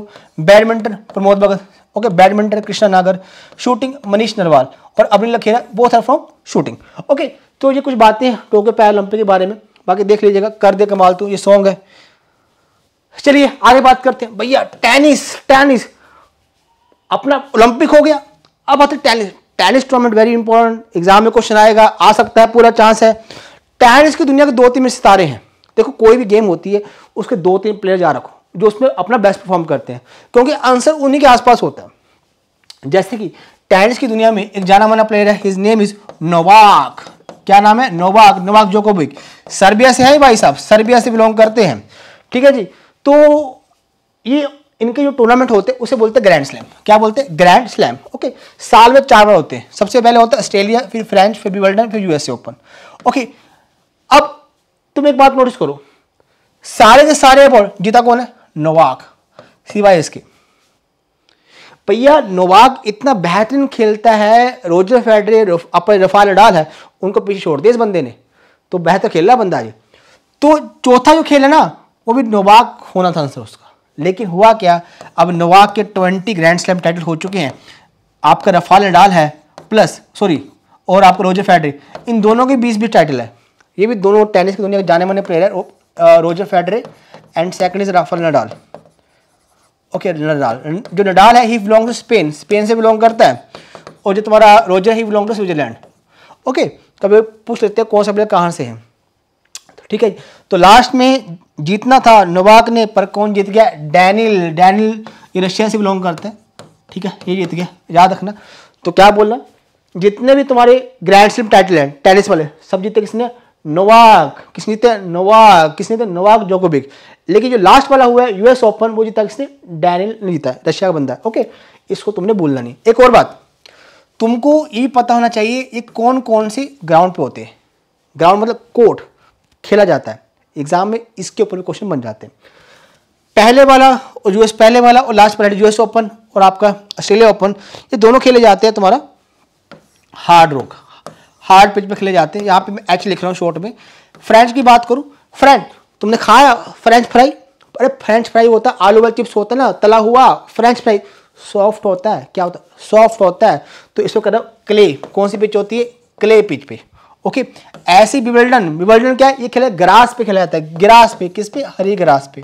badminton Pramod Bhagat okay badminton Krishna Nagar shooting Manish Narwal और Avani Lekhara both are from shooting okay तो ये कुछ बातें हैं टोक्यो पैरालंपिक के बारे में बाकी देख लीजिएगा कर दे कमाल तू ये सॉन्ग है चलिए आगे बात करते हैं भैया टेनिस टेनिस अपना ओलंपिक हो गया अब आते tennis tennis tournament very important exam में क्वेश्चन आएगा आ सकता है पूरा चांस है टेनिस की दुनिया के दो तीन सितारे हैं देखो कोई भी गेम होती है उसके दो तीन प्लेयर जा रखो जो उसमें अपना बेस्ट परफॉर्म करते हैं क्योंकि आंसर उन्हीं के आसपास होता है जैसे कि टेनिस की दुनिया में एक जाना माना प्लेयर है हिज नेम इज नोवाक क्या नाम है नोवाक नोवाक जोकोविक सर्बिया से है भाई साहब सर्बिया से बिलोंग करते हैं ठीक है जी तो ये इनके जो टूर्नामेंट होते हैं उसे बोलते हैं ग्रैंड स्लैम क्या बोलते हैं ग्रैंड स्लैम ओके साल में चार बार होते हैं सबसे पहले होता है ऑस्ट्रेलिया फिर फ्रेंच फिर विंबलडन फिर यूएसए ओपन ओके अब तुम एक बात नोटिस करो सारे के सारे अवार्ड जीता कौन है नोवाक सिवाय इसके भैया नोवाक इतना बेहतरीन खेलता है रोजर फेडरे अपने रफाल अडाल है उनको पीछे छोड़ दिया इस बंदे ने तो बेहतर खेल रहा बंदा ये तो चौथा जो खेल है ना वो भी नोवाक होना था आंसर उसका लेकिन हुआ क्या अब नवाक के ट्वेंटी ग्रैंड स्लैम टाइटल हो चुके हैं आपका रफाल नडाल है प्लस सॉरी और आपका रोजर फेडरे इन दोनों के बीच भी टाइटल है ये भी दोनों टेनिस की दुनिया के जाने माने प्लेयर है Roger Federer and second is Rafael Nadal okay Nadal जो नडाल है ही बिलोंग टू स्पेन स्पेन से बिलोंग करता है और जो तुम्हारा रोजर ही बिलोंग टू स्विट्जरलैंड ओके कभी पूछ लेते हैं कौन सा प्लेयर कहाँ से है ठीक है तो लास्ट में जीतना था नोवाक ने पर कौन जीत गया डैनिल डैनिल ये रशिया से बिलोंग करते हैं ठीक है ये जीत गया याद रखना तो क्या बोलना जितने भी तुम्हारे ग्रैंड स्लिम टाइटल हैं टेनिस वाले सब जीते किसने नोवाक किसने जीते नोवाक किसने जीते नोवाक जोकोबिक लेकिन जो लास्ट वाला हुआ है यूएस ओपन वो जीता किसने डैनिल ने जीता है रशिया का बंदा है ओके इसको तुमने बोलना नहीं एक और बात तुमको ये पता होना चाहिए ये कौन कौन से ग्राउंड पे होते हैं ग्राउंड मतलब कोर्ट खेला जाता है एग्जाम में इसके ऊपर भी क्वेश्चन बन जाते हैं पहले वाला और यूएस पहले वाला और लास्ट वाला यूएस ओपन और आपका ऑस्ट्रेलिया ओपन ये दोनों खेले जाते हैं तुम्हारा हार्ड रोक हार्ड पिच पे खेले जाते हैं यहाँ पे मैं एच लिख रहा हूँ शॉर्ट में फ्रेंच की बात करूँ फ्रेंच तुमने खाया फ्रेंच फ्राई अरे फ्रेंच फ्राई होता है आलू वाले चिप्स होता है ना तला हुआ फ्रेंच फ्राई सॉफ्ट होता है क्या होता है सॉफ्ट होता है तो इसको कह रहा क्ले कौन सी पिच होती है क्ले पिच पे ओके ऐसी विवर्डन विवर्डन क्या है ये खेला ग्रास पे खेला जाता है ग्रास पे किस पे हरी ग्रास पे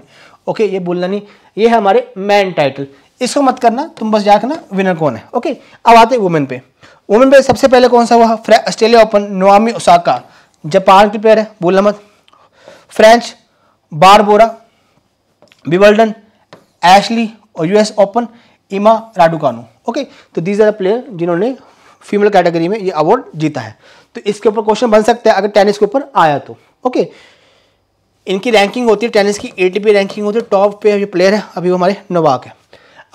ओके ये बोलना नहीं ये है हमारे मैन टाइटल इसको मत करना तुम बस जाकर करना विनर कौन है ओके अब आते हैं वुमेन पे वुमेन पे सबसे पहले कौन सा हुआ Australia open Naomi Osaka Japan की प्लेयर है बोलना मत फ्रेंच बारबोरा विवर्डन एशली और US open Emma Raducanu okay तो दीज आर द प्लेयर जिन्होंने फीमेल कैटेगरी में ये अवार्ड जीता है तो इसके ऊपर क्वेश्चन बन सकता है अगर टेनिस के ऊपर आया तो ओके इनकी रैंकिंग होती है टेनिस की एटीपी रैंकिंग होती है टॉप पे जो प्लेयर है अभी वो हमारे नवाक है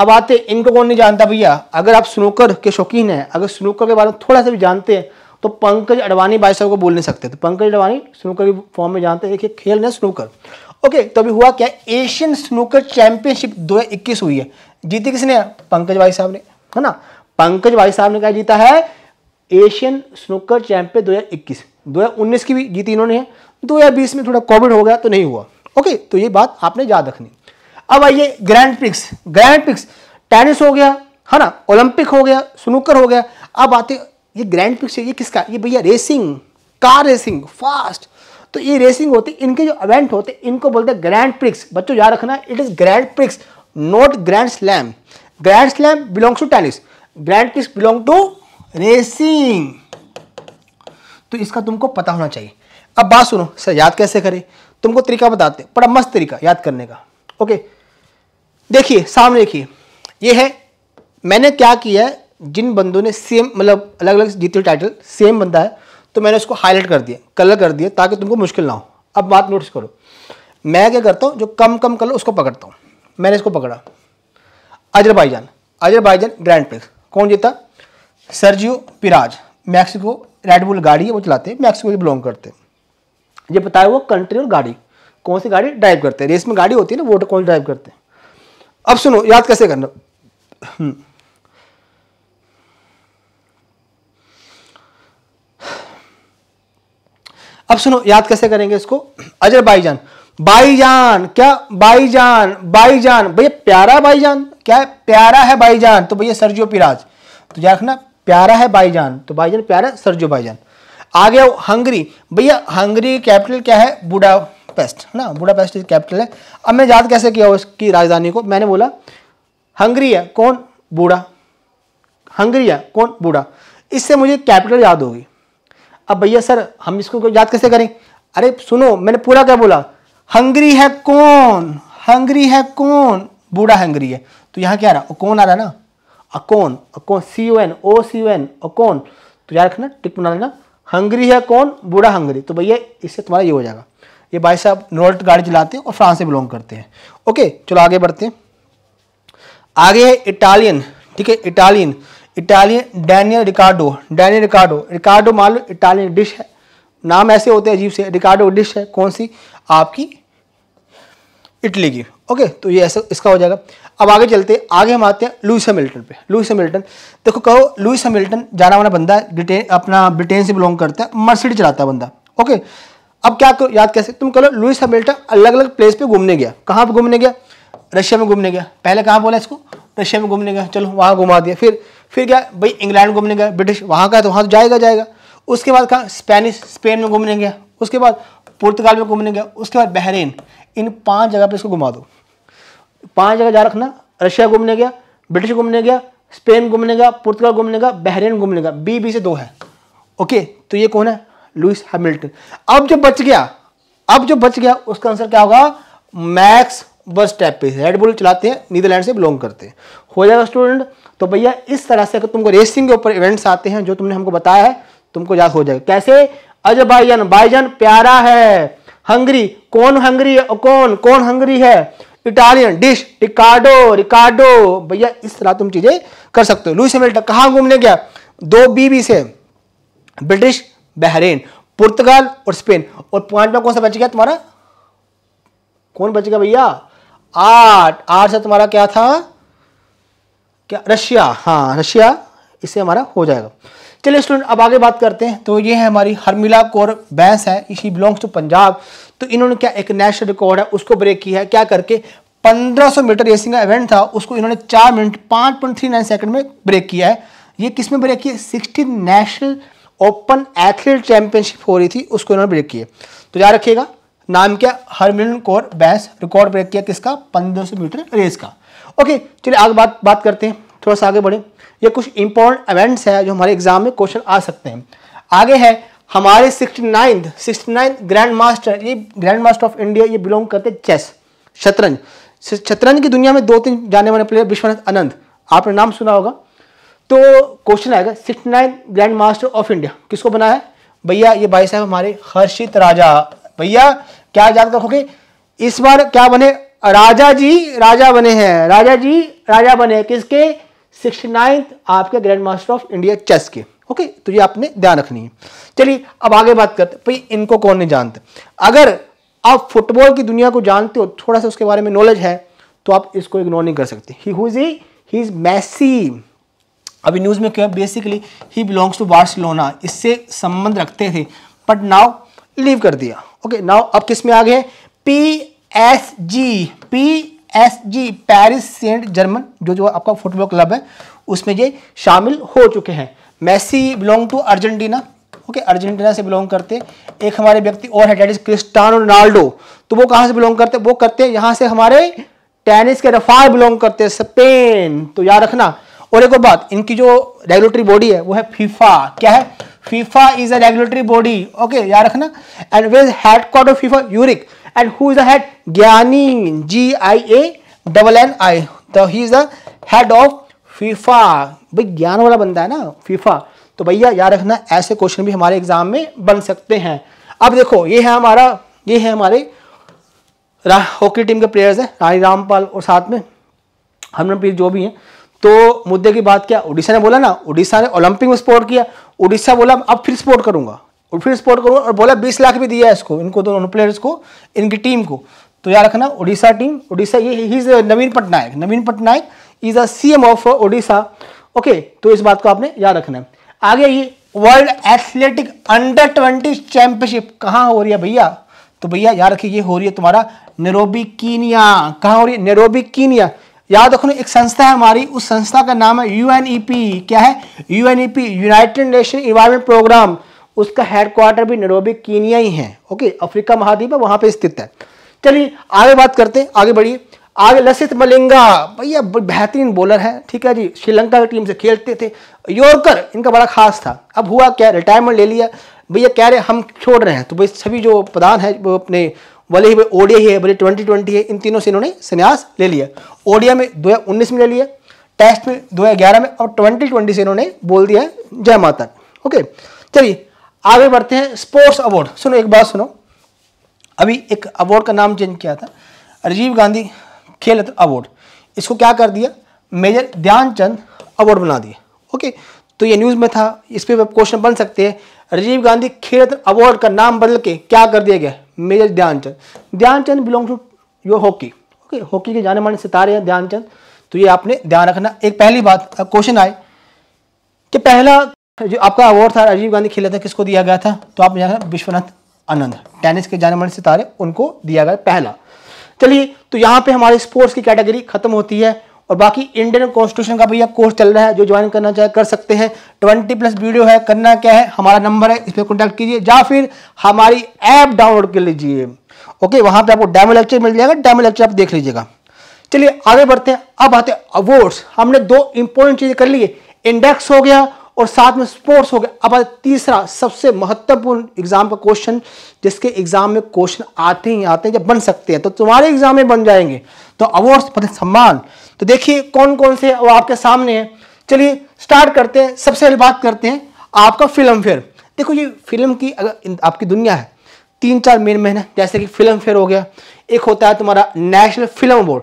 अब आते हैं इनको कौन नहीं जानता भैया अगर आप स्नूकर के शौकीन हैं अगर स्नूकर के बारे में थोड़ा सा भी जानते हैं तो पंकज अडवाणी भाई साहब को बोल नहीं सकते तो पंकज अडवाणी स्नूकर के फॉर्म में जानते हैं कि खेल ना स्नूकर ओके तो अभी हुआ क्या एशियन स्नूकर चैंपियनशिप दो हुई है जीती किसने पंकज भाई साहब ने है ना पंकज भाई साहब ने क्या जीता है एशियन स्नूकर चैंपियन 2021 2019 की भी जीती इन्होंने हजार 2020 में थोड़ा कोविड हो गया तो नहीं हुआ ओके तो ये बात आपने याद रखनी अब आइए grand prix grand prix tennis हो गया है ना ओलंपिक हो गया स्नूकर हो गया अब आते ये ग्रैंड प्रिक्स ये किसका ये भैया रेसिंग कार रेसिंग फास्ट तो ये रेसिंग होती इनके जो इवेंट होते इनको बोलते हैं ग्रैंड प्रिक्स बच्चों याद रखना it is grand prix not grand slam grand slam belongs to tennis grand prix belong to racing तो इसका तुमको पता होना चाहिए अब बात सुनो सर याद कैसे करें तुमको तरीका बताते बड़ा मस्त तरीका याद करने का ओके देखिए सामने देखिए ये है मैंने क्या किया है जिन बंदों ने सेम मतलब अलग अलग जीते टाइटल सेम बंदा है तो मैंने उसको हाईलाइट कर दिया कलर कर दिया ताकि तुमको मुश्किल ना हो अब बात नोटिस करो मैं क्या करता हूँ जो कम कम कलर उसको पकड़ता हूँ मैंने इसको पकड़ा अजरबाईजान अजरबाईजान ग्रैंड प्रिक्स कौन जीता सर्जियो पिराज मैक्सिको रेडबुल गाड़ी है वो चलाते हैं मैक्सिको से बिलोंग करते हैं ये बताया वो कंट्री और गाड़ी कौन सी गाड़ी ड्राइव करते हैं रेस में गाड़ी होती है ना वो तो कौन ड्राइव करते हैं अब सुनो याद कैसे करना हम्म। अब सुनो याद कैसे करेंगे इसको अजर बाईजान क्या बाईजान बाईजान भैया प्यारा बाईजान क्या है प्यारा है बाईजान तो भैया सरजियो पिराज तो याद रखना प्यारा है बाईजान तो बाईजान प्यारा सरजो बाईजान आ गया हंगरी भैया हंगरी कैपिटल क्या है पेस्ट है ना पेस्ट कैपिटल है अब मैं याद कैसे किया उसकी राजधानी को मैंने बोला हंगरी है कौन बूढ़ा हंगरी है कौन बूढ़ा इससे मुझे कैपिटल याद होगी अब भैया सर हम इसको याद कैसे करें अरे सुनो मैंने पूरा क्या बोला हंगरी है कौन हंगरी है कौन बूढ़ा हंगरी है तो यहाँ क्या आ रहा कौन आ रहा है ना Akon Akon C U N O C U N Akon तो याद रखना टिक बना लेना हंगरी है कौन बूढ़ा हंगरी तो भैया इससे तुम्हारा ये हो जाएगा ये भाई साहब नोल्ट गाड़ी चलाते हैं और फ्रांस से बिलोंग करते हैं ओके चलो आगे बढ़ते हैं आगे है इटालियन ठीक है Italian Italian Daniel Ricciardo Daniel Ricciardo Ricciardo मान लो इटालियन डिश है नाम ऐसे होते हैं अजीब से रिकार्डो डिश है कौन सी आपकी इटली की ओके तो ये ऐसा इसका हो जाएगा अब आगे चलते आगे हम आते हैं लुइस हेमिल्टन पे लुइस हेमिल्टन देखो कहो लुइस हेमिल्टन जाना वाला बंदा है ब्रिटेन अपना ब्रिटेन से बिलोंग करता है मर्सिडीज चलाता है बंदा ओके अब क्या करो याद कैसे तुम कहो लुइस हेमिल्टन अलग अलग प्लेस पे घूमने गया कहाँ पर घूमने गया रशिया में घूमने गया पहले कहाँ बोला इसको रशिया में घूमने गया चलो वहाँ घुमा दिया फिर फिर क्या भाई इंग्लैंड घूमने गया ब्रिटिश वहाँ का तो वहाँ तो जाएगा जाएगा उसके बाद कहाँ स्पेनिश स्पेन में घूमने गया उसके बाद पुर्तगाल में घूमने गया उसके बाद बहरीन इन पांच जगह पे इसको घुमा दो पांच जगह जा रखना रशिया घूमने गया ब्रिटिश घूमने गया स्पेन घूमने गया पुर्तगाल घूमने गया बहरीन घूमने गया बी बी से दो है ओके तो ये कौन है लुइस हैमिल्टन अब जो बच गया अब जो बच गया उसका आंसर क्या होगा मैक्स बस टैप पे रेडबुल चलाते हैं नीदरलैंड से बिलोंग करते हैं हो जाएगा स्टूडेंट तो भैया इस तरह से अगर तुमको रेसिंग के ऊपर इवेंट्स आते हैं जो तुमने हमको बताया है तुमको याद हो जाएगा कैसे अजबाइजन बाईजान प्यारा है हंगरी कौन हंगरी है कौन कौन हंगरी है इटालियन डिश रिकार्डो रिकार्डो भैया इस तरह तुम चीजें कर सकते हो लुइस हेमिल्टन कहाँ घूमने गया दो बीबी से ब्रिटिश बहरेन पुर्तगाल और स्पेन और पॉइंट में कौन सा बच गया तुम्हारा कौन बच गया भैया आठ आठ से तुम्हारा क्या था क्या रशिया हाँ रशिया इससे हमारा हो जाएगा चलिए स्टूडेंट अब आगे बात करते हैं तो ये है हमारी हरमिला कौर बैंस है इसी बिलोंग्स टू पंजाब तो इन्होंने क्या एक नेशनल रिकॉर्ड है उसको ब्रेक किया है क्या करके 1500 मीटर रेसिंग का इवेंट था उसको इन्होंने चार मिनट पाँच पॉइंट थ्री नाइन सेकंड में ब्रेक किया है ये किस में ब्रेक किया sixteen national open athlete championship हो रही थी उसको इन्होंने ब्रेक किया तो याद रखिएगा नाम क्या हरमिलन कौर बैंस रिकॉर्ड ब्रेक किया किसका पंद्रह मीटर रेस का ओके चलिए आगे बात बात करते हैं थोड़ा सा आगे बढ़े ये कुछ इंपॉर्टेंट इवेंट्स है जो हमारे एग्जाम में क्वेश्चन आ सकते हैं आगे है हमारे sixty ninth sixty ninth grand master ये ग्रैंड मास्टर ऑफ इंडिया ये बिलोंग करते हैं चेस शतरंज शतरंज की दुनिया में दो तीन जाने वाले प्लेयर विश्वनाथ आनंद आपने नाम सुना होगा तो क्वेश्चन आएगा sixty nine grand master of India किसको बनाया है भैया ये भाई साहब हमारे हर्षित राजा भैया क्या याद रखोगे इस बार क्या बने राजा जी राजा बने हैं राजा जी राजा बने किसके सिक्सटी आपके grand master of India chess के ओके तो ये आपने ध्यान रखनी है चलिए अब आगे बात करते भाई इनको कौन नहीं जानते अगर आप फुटबॉल की दुनिया को जानते हो थोड़ा सा उसके बारे में नॉलेज है तो आप इसको इग्नोर नहीं कर सकते he who's he he is Messi अभी न्यूज़ में क्या basically he belongs to Barcelona इससे संबंध रखते थे बट नाव लीव कर दिया ओके okay, नाव अब किस में आ गए P S G P S G Paris Saint Germain जो जो आपका फुटबॉल क्लब है उसमें ये शामिल हो चुके हैं Messi belong to Argentina okay Argentina से बिलोंग करते एक हमारे व्यक्ति और है डेट क्रिस्टानो रोनाल्डो तो वो कहाँ से बिलोंग करते वो करते हैं यहाँ से हमारे टेनिस के रफार बिलोंग करते हैं स्पेन तो याद रखना और एक और बात इनकी जो रेगुलेटरी बॉडी है वो है फीफा क्या है FIFA is a regulatory body okay याद रखना एंड वेज हेडक्वार्टर फीफा यूरिक and who is head Gianni G I A double N I तो he is head of FIFA भाई ज्ञान वाला बंदा है ना फीफा तो भैया याद रखना ऐसे क्वेश्चन भी हमारे एग्जाम में बन सकते हैं अब देखो ये है हमारा ये है हमारे हॉकी टीम के प्लेयर्स हैं रानी रामपाल और साथ में हरमनप्रीत जो भी हैं तो मुद्दे की बात क्या उड़ीसा ने बोला ना उड़ीसा ने ओलंपिक में स्पोर्ट किया उड़ीसा बोला अब फिर स्पोर्ट करूंगा और फिर स्पोर्ट करो और बोला बीस लाख भी दिया है इसको इनको दोनों प्लेयर्स को इनकी टीम को तो याद रखना उड़ीसा टीम उड़ीसा ये he is Naveen Patnaik Naveen Patnaik is a C of Orissa okay तो इस बात को आपने याद रखना है आगे ये world athletic under twenty championship कहाँ हो रही है भैया तो भैया याद रखिए ये हो रही है तुम्हारा नेरोबी कीनिया कहाँ हो रही है नेरोबी कीनिया याद रखो एक संस्था है हमारी उस संस्था का नाम है यूएनईपी e क्या है UNEP united nation environment programme उसका हेडक्वार्टर भी नरोबी कीनिया ही है ओके अफ्रीका महाद्वीप है वहाँ पर स्थित है चलिए आगे बात करते हैं आगे बढ़िए आगे लसित मलिंगा भैया बेहतरीन बॉलर है ठीक है जी श्रीलंका की टीम से खेलते थे योरकर इनका बड़ा खास था अब हुआ क्या रिटायरमेंट ले लिया भैया कह रहे हम छोड़ रहे हैं तो भाई सभी जो प्रधान है वो अपने भले ही ओडिया ओडिया है भले ट्वेंटी ट्वेंटी है इन तीनों से इन्होंने संन्यास ले लिया ओडिया में दो हज़ार उन्नीस में ले लिया टेस्ट में दो हज़ार ग्यारह में और ट्वेंटी ट्वेंटी से इन्होंने बोल दिया जय माता ओके चलिए आगे बढ़ते हैं स्पोर्ट्स अवार्ड सुनो एक बात सुनो अभी एक अवार्ड का नाम चेंज किया था राजीव गांधी खेल अवार्ड इसको क्या कर दिया मेजर ध्यानचंद अवार्ड बना दिया ओके तो ये न्यूज़ में था इस पर क्वेश्चन बन सकते हैं राजीव गांधी खेल अवार्ड का नाम बदल के क्या कर दिया गया major Dhyanchand Dhyanchand belong to your hockey okay hockey के जाने माने सितारे हैं ध्यानचंद तो ये आपने ध्यान रखना एक पहली बात क्वेश्चन आए कि पहला जो आपका अवार्ड था राजीव गांधी खेला था किसको दिया गया था तो आप जाना विश्वनाथ आनंद टेनिस के जाने माने सितारे उनको दिया गया पहला चलिए तो यहाँ पे हमारी स्पोर्ट्स की कैटेगरी खत्म होती है और बाकी इंडियन कॉन्स्टिट्यूशन का भैया कोर्स चल रहा है जो ज्वाइन करना चाहे कर सकते हैं ट्वेंटी प्लस वीडियो है करना क्या है हमारा नंबर है इस पर कॉन्टैक्ट कीजिए या फिर हमारी ऐप डाउनलोड कर लीजिए ओके वहाँ पर आपको डेमो लेक्चर मिल जाएगा डेमो लेक्चर आप देख लीजिएगा चलिए आगे बढ़ते हैं अब आते हैं अवार्ड्स हमने दो इंपॉर्टेंट चीज़ें कर ली इंडेक्स हो गया और साथ में स्पोर्ट्स हो गया अब तीसरा सबसे महत्वपूर्ण एग्जाम का क्वेश्चन जिसके एग्जाम में क्वेश्चन आते ही आते हैं जब बन सकते हैं तो तुम्हारे एग्जाम में बन जाएंगे तो अवार्ड्स पद सम्मान तो देखिए कौन कौन से वो आपके सामने हैं चलिए स्टार्ट करते हैं सबसे पहले बात करते हैं आपका फिल्म फेयर देखो ये फिल्म की अगर आपकी दुनिया है तीन चार मेन महीने जैसे कि फिल्म फेयर हो गया एक होता है तुम्हारा नेशनल फिल्म अवार्ड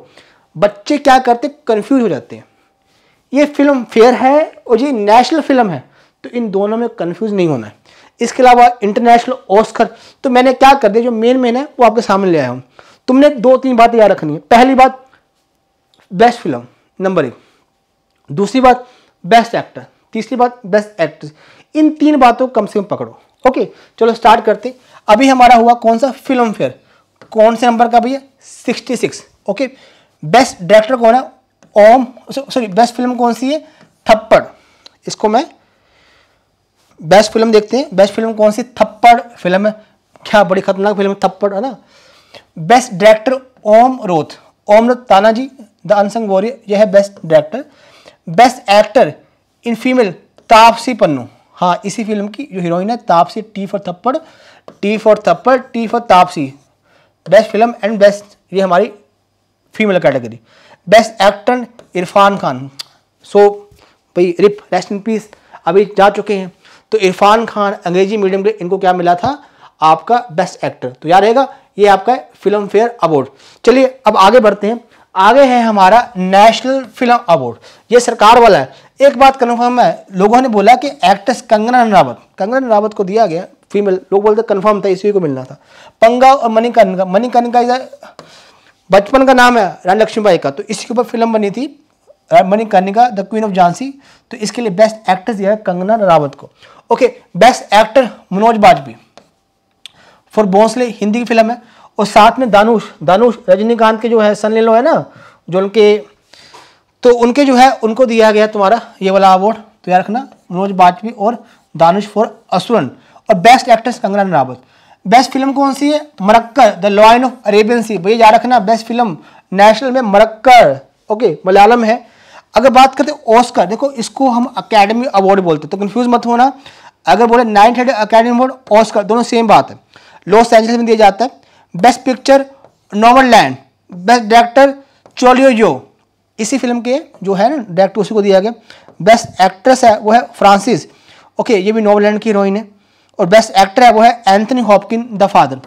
बच्चे क्या करते कन्फ्यूज हो जाते हैं ये फिल्म फेयर है और ये नेशनल फिल्म है तो इन दोनों में कन्फ्यूज़ नहीं होना है इसके अलावा इंटरनेशनल ऑस्कर तो मैंने क्या कर दिया जो मेन मेन है वो आपके सामने ले आया हूँ तुमने दो तीन बातें याद रखनी है पहली बात बेस्ट फिल्म नंबर एक दूसरी बात बेस्ट एक्टर तीसरी बात बेस्ट एक्ट्रेस इन तीन बातों को कम से कम पकड़ो ओके चलो स्टार्ट करते अभी हमारा हुआ कौन सा फिल्म फेयर कौन से नंबर का भैया sixty six okay best director कौन है ओम सॉरी बेस्ट फिल्म कौन सी है थप्पड़ इसको मैं बेस्ट फिल्म देखते हैं बेस्ट फिल्म कौन सी थप्पड़ फिल्म है क्या बड़ी खतरनाक फिल्म थप्पड़ है ना best director Om Raut Om Raut Tanhaji the unsung warrior यह है best director best actor in female Taapsee Pannu हाँ इसी फिल्म की जो हीरोइन है Taapsee T for Thappad T for Thappad T for Taapsee best film and best ये हमारी female category best actor Irrfan Khan so so, भाई रिप रेस्ट इन पीस अभी जा चुके हैं तो इरफान खान अंग्रेजी मीडियम के इनको क्या मिला था आपका बेस्ट एक्टर तो याद रहेगा ये आपका फिल्म फेयर अवार्ड चलिए अब आगे बढ़ते हैं आगे है हमारा नेशनल फिल्म अवार्ड ये सरकार वाला है एक बात कन्फर्म है लोगों ने बोला कि एक्ट्रेस कंगना रावत कंगना रावत को दिया गया फीमेल लोग बोलते कन्फर्म था इसी को मिलना था पंगा और का मणिकर्णिका इज बचपन का नाम है रानी लक्ष्मीबाई का तो इसी के ऊपर फिल्म बनी थी Manikarnika the queen of Jhansi तो इसके लिए बेस्ट एक्ट्रेस दिया है कंगना रावत को okay best actor Manoj Bajpayee for Bhonsle Hindi की फिल्म है और साथ में दानुष दानुष रजनीकांत के जो है सन लो है ना जो उनके तो उनके जो है उनको दिया गया तुम्हारा ये वाला अवार्ड तो याद रखना मनोज बाजपेयी और दानुष फॉर असुरन और best actress Kangana Ranaut best film कौन सी है Marakkar the lion of Arabian sea भैया याद रखना बेस्ट फिल्म नेशनल में मरक्कर ओके मलयालम है अगर बात करते ऑस्कर देखो इसको हम अकेडमी अवार्ड बोलते तो कन्फ्यूज मत होना अगर बोले nine hundred academy award Oscar दोनों सेम बात है लॉस एंजल्स में दिया जाता है best picture Nomadland best director Chloe Zhao इसी फिल्म के जो है ना डायरेक्टर उसी को दिया गया बेस्ट एक्ट्रेस है वो है फ्रांसिस ओके ये भी नॉवल लैंड की हीरोइन है और बेस्ट एक्टर है वो है एंथनी हॉपकिन द फादर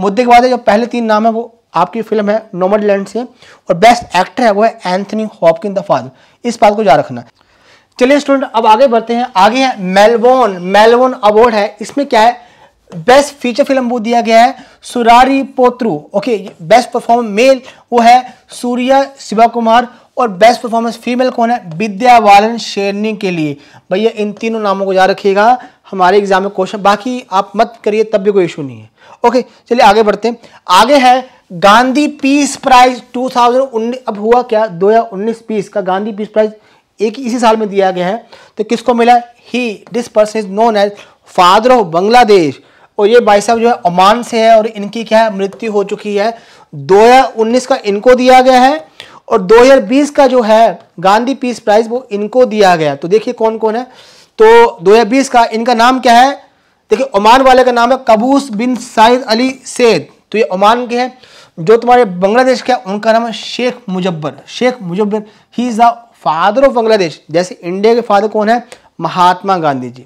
मुद्दे के बाद जो पहले तीन नाम है वो आपकी फिल्म है नोमड लैंड से और बेस्ट एक्टर है वो है एंथनी हॉपकिन द फादर इस बात को याद रखना चलिए स्टूडेंट अब आगे बढ़ते हैं आगे है मेलबोर्न मेलबोर्न अवार्ड है इसमें क्या है बेस्ट फीचर फिल्म वो दिया गया है Soorarai Pottru okay best performer male वो है सूर्या शिवा कुमार और बेस्ट परफॉर्मेंस फीमेल कौन है विद्या बालन शेरनी के लिए भैया इन तीनों नामों को याद रखिएगा हमारे एग्ज़ाम में क्वेश्चन बाकी आप मत करिए तब भी कोई इशू नहीं है ओके चलिए आगे बढ़ते हैं आगे है गांधी पीस प्राइज टू अब हुआ क्या दो पीस का गांधी पीस प्राइज एक इसी साल में दिया गया है तो किसको मिला he this person is known as father of Bangladesh और ये भाई साहब जो है ओमान से है और इनकी क्या है मृत्यु हो चुकी है 2019 का इनको दिया गया है और 2020 का जो है गांधी पीस प्राइज वो इनको दिया गया तो देखिए कौन कौन है तो 2020 का इनका नाम क्या है देखिए ओमान वाले का नाम है Qaboos bin Said Ali Said तो ये ओमान के हैं जो तुम्हारे बांग्लादेश के हैं उनका नाम है Sheikh Mujibur Sheikh Mujibur he is the father of Bangladesh जैसे इंडिया के फादर कौन है महात्मा गांधी जी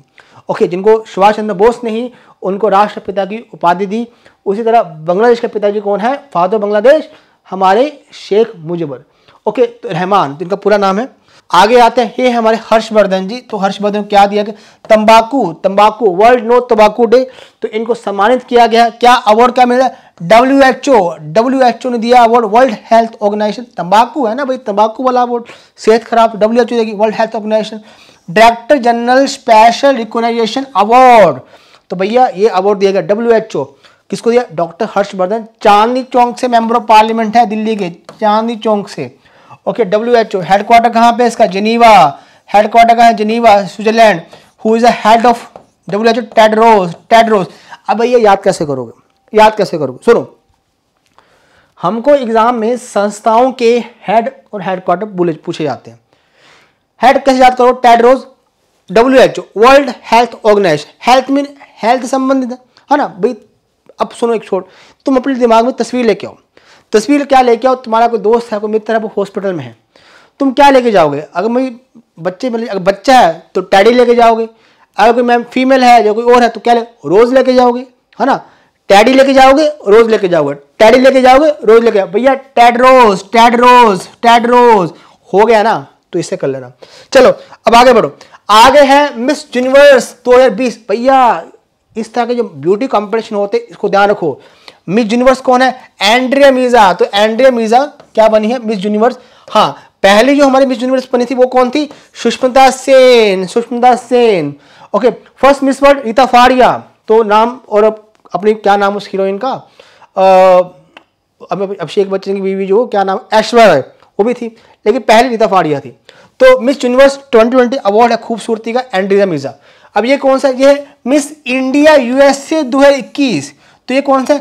ओके जिनको सुभाष चंद्र बोस ने ही उनको राष्ट्रपिता की उपाधि दी उसी तरह बांग्लादेश के पिताजी कौन है फादर बांग्लादेश हमारे शेख मुजब्बर ओके तो रहमान जिनका तो पूरा नाम है आगे आते हैं ये हमारे हर्षवर्धन जी तो हर्षवर्धन क्या दिया गया तंबाकू तंबाकू वर्ल्ड नो तंबाकू डे तो इनको सम्मानित किया गया क्या अवार्ड क्या मिला W H O W H O ने दिया अवार्ड वर्ल्ड हेल्थ ऑर्गेनाइजेशन तंबाकू है ना भाई तंबाकू वाला अवार्ड सेहत खराब डब्ल्यू एच ओ देगी world health organization director general special recognition award तो भैया ये अवार्ड दिया गया डब्ल्यू एच ओ किसको दिया डॉक्टर हर्षवर्धन चांदनी चौक से मेंबर ऑफ पार्लियामेंट है दिल्ली के चांदनी चौक से okay W H O headquarter कहाँ पे इसका जनीवा हेडक्वार्टर कहाँ है Geneva Switzerland who is the head of W H O Tedros Tedros अब भैया याद कैसे करोगे याद कैसे करोगे सुनो हमको एग्जाम में संस्थाओं के हेड और हेडक्वार्टर बोले पूछे जाते हैं हेड कैसे याद करो Tedros W H O world health organization health mean health संबंधित है ना भाई अब सुनो एक छोट तुम अपने दिमाग में तस्वीर लेके आओ तस्वीर क्या लेके आओ तुम्हारा कोई दोस्त है कोई मित्र है वो हॉस्पिटल में है तुम क्या लेके जाओगे अगर मैं बच्चे में मतलब अगर बच्चा है तो टैडी लेके जाओगे अगर कोई मैम फीमेल है या कोई और है तो क्या ले रोज़ लेके जाओगे है ना टैडी लेके जाओगे रोज़ लेके जाओगे टैडी लेके जाओगे रोज़ लेके जाओ भैया टैड रोज टैड रोज टैड रोज हो गया ना तो इसे कर लेना चलो अब आगे बढ़ो आगे है मिस यूनिवर्स दो भैया इस तरह के जो ब्यूटी कॉम्पिटिशन होते इसको ध्यान रखो मिस यूनिवर्स कौन है एंड्रिया मीजा तो एंड्रिया मीजा क्या बनी है मिस यूनिवर्स हाँ पहली जो हमारी मिस यूनिवर्स बनी थी वो कौन थी Sushmita Sen Sushmita Sen okay first miss world Reita Faria तो नाम और अपनी क्या नाम उस हीरोइन का अभिषेक बच्चन की बीवी जो क्या नाम ऐश्वर्य वो भी थी लेकिन पहली रीता फारिया थी तो मिस यूनिवर्स 2020 अवार्ड है खूबसूरती का एंड्रिया मिर्जा अब ये कौन सा ये है मिस इंडिया यूएसए इक्कीस तो ये कौन सा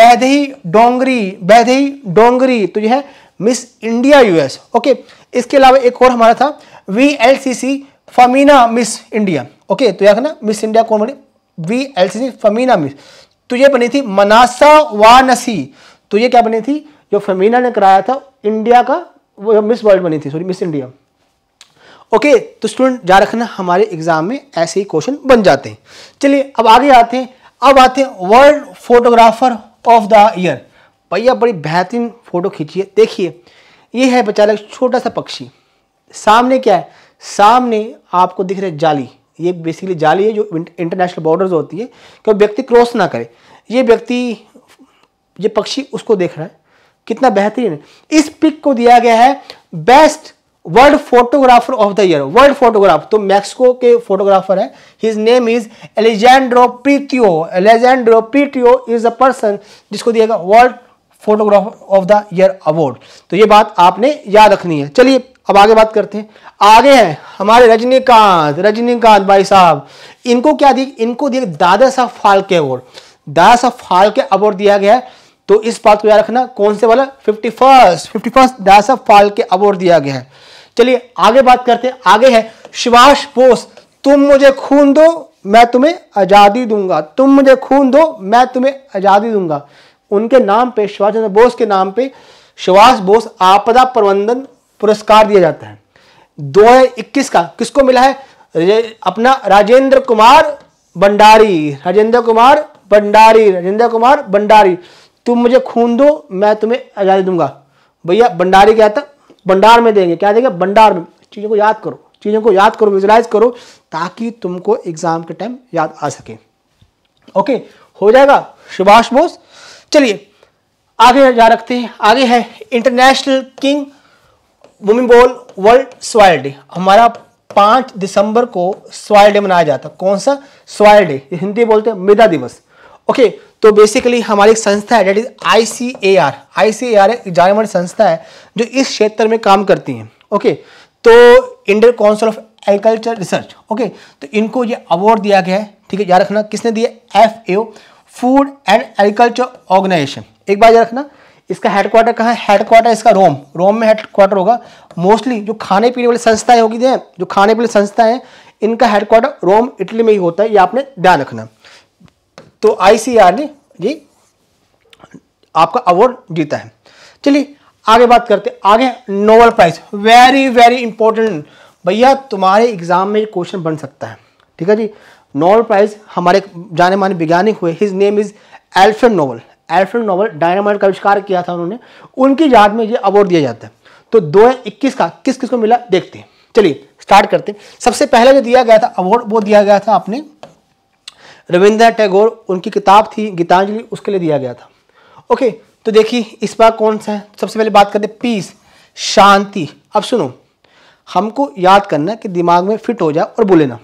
बैदही डोंगरी बैदही डोंगरी तो यह है मिस इंडिया यूएस ओके इसके अलावा एक और हमारा था V L C C Femina miss India okay तो याद ना मिस इंडिया कौन बनी V L C C Femina miss तो ये बनी थी मनासा वानसी तो ये क्या बनी थी जो फमीना ने कराया था इंडिया का वो मिस वर्ल्ड बनी थी sorry miss India okay okay, तो स्टूडेंट जा रखना हमारे एग्जाम में ऐसे ही क्वेश्चन बन जाते हैं चलिए अब आगे आते हैं अब आते हैं world photographer of the year भैया बड़ी बेहतरीन फ़ोटो खींची है देखिए ये है बेचारा छोटा सा पक्षी सामने क्या है सामने आपको दिख रहा है जाली ये बेसिकली जाली है जो इंटरनेशनल बॉर्डर्स होती है कि व्यक्ति क्रॉस ना करे ये व्यक्ति ये पक्षी उसको देख रहा है कितना बेहतरीन है इस पिक को दिया गया है best world photographer of the year world photographer तो मैक्सिको के फोटोग्राफर है his name is Alejandro Prieto Alejandro Prieto is a person जिसको दिया गया world photographer of the year award तो ये बात आपने याद रखनी है चलिए अब आगे बात करते हैं आगे हैं हमारे रजनीकांत रजनीकांत भाई साहब इनको क्या दिए इनको दिए दादा साहब फाल्के अवार्ड दादा साहब फाल्के अवार्ड दिया गया है तो इस बात को याद रखना कौन से वाला फिफ्टी फर्स्ट फिफ्टी फर्स्ट दादा साहब फाल्के अवार्ड दिया गया है चलिए आगे बात करते हैं आगे है श्वास पोष तुम मुझे खून दो मैं तुम्हें आज़ादी दूंगा तुम मुझे खून दो मैं तुम्हें आज़ादी दूंगा उनके नाम पे सुभाष चंद्र बोस के नाम पे सुभाष बोस आपदा प्रबंधन पुरस्कार दिया जाता है 2021 का किसको मिला है अपना राजेंद्र कुमार भंडारी राजेंद्र कुमार भंडारी राजेंद्र कुमार भंडारी तुम मुझे खून दो मैं तुम्हें आज़ादी दूंगा भैया भंडारी क्या था भंडार में देंगे क्या देंगे भंडार में चीज़ों को याद करो चीज़ों को याद करो विजुलाइज करो ताकि तुमको एग्जाम के टाइम याद आ सके ओके हो जाएगा सुभाष बोस चलिए आगे जा रखते हैं आगे है international king women ball world soil day हमारा पाँच दिसंबर को स्वाइल डे मनाया जाता कौन सा स्वाइल डे हिंदी बोलते हैं मृदा दिवस ओके तो बेसिकली हमारी संस्था है that is I C A R I C A R एक जानेमानी संस्था है जो इस क्षेत्र में काम करती हैं ओके तो Indian council of agriculture research okay तो इनको ये अवार्ड दिया गया है ठीक है याद रखना किसने दिया F A food and agriculture organization एक बार याद रखना इसका हेडक्वार्टर कहाँ है हेडक्वार्टर इसका रोम रोम में हेडक्वार्टर होगा मोस्टली जो खाने पीने वाली संस्थाएं होगी जो खाने पीने संस्थाएं इनका हेडक्वार्टर रोम इटली में ही होता है ये आपने ध्यान रखना तो आईसीआर ने जी आपका अवार्ड जीता है चलिए आगे बात करते आगे Nobel prize very very important भैया तुम्हारे एग्जाम में क्वेश्चन बन सकता है ठीक है जी नोबल प्राइज हमारे जाने माने वैज्ञानिक हुए his name is Alfred Nobel Alfred Nobel dynamite का आविष्कार किया था उन्होंने उनकी याद में ये अवार्ड दिया जाता है तो दो का किस किस को मिला देखते हैं चलिए स्टार्ट करते हैं सबसे पहले जो दिया गया था अवार्ड वो दिया गया था आपने रविंद्र टैगोर उनकी किताब थी गीतांजलि उसके लिए दिया गया था ओके तो देखिए इस बार कौन सा है सबसे पहले बात करते पीस शांति अब सुनो हमको याद करना कि दिमाग में फिट हो जाए और बोले ना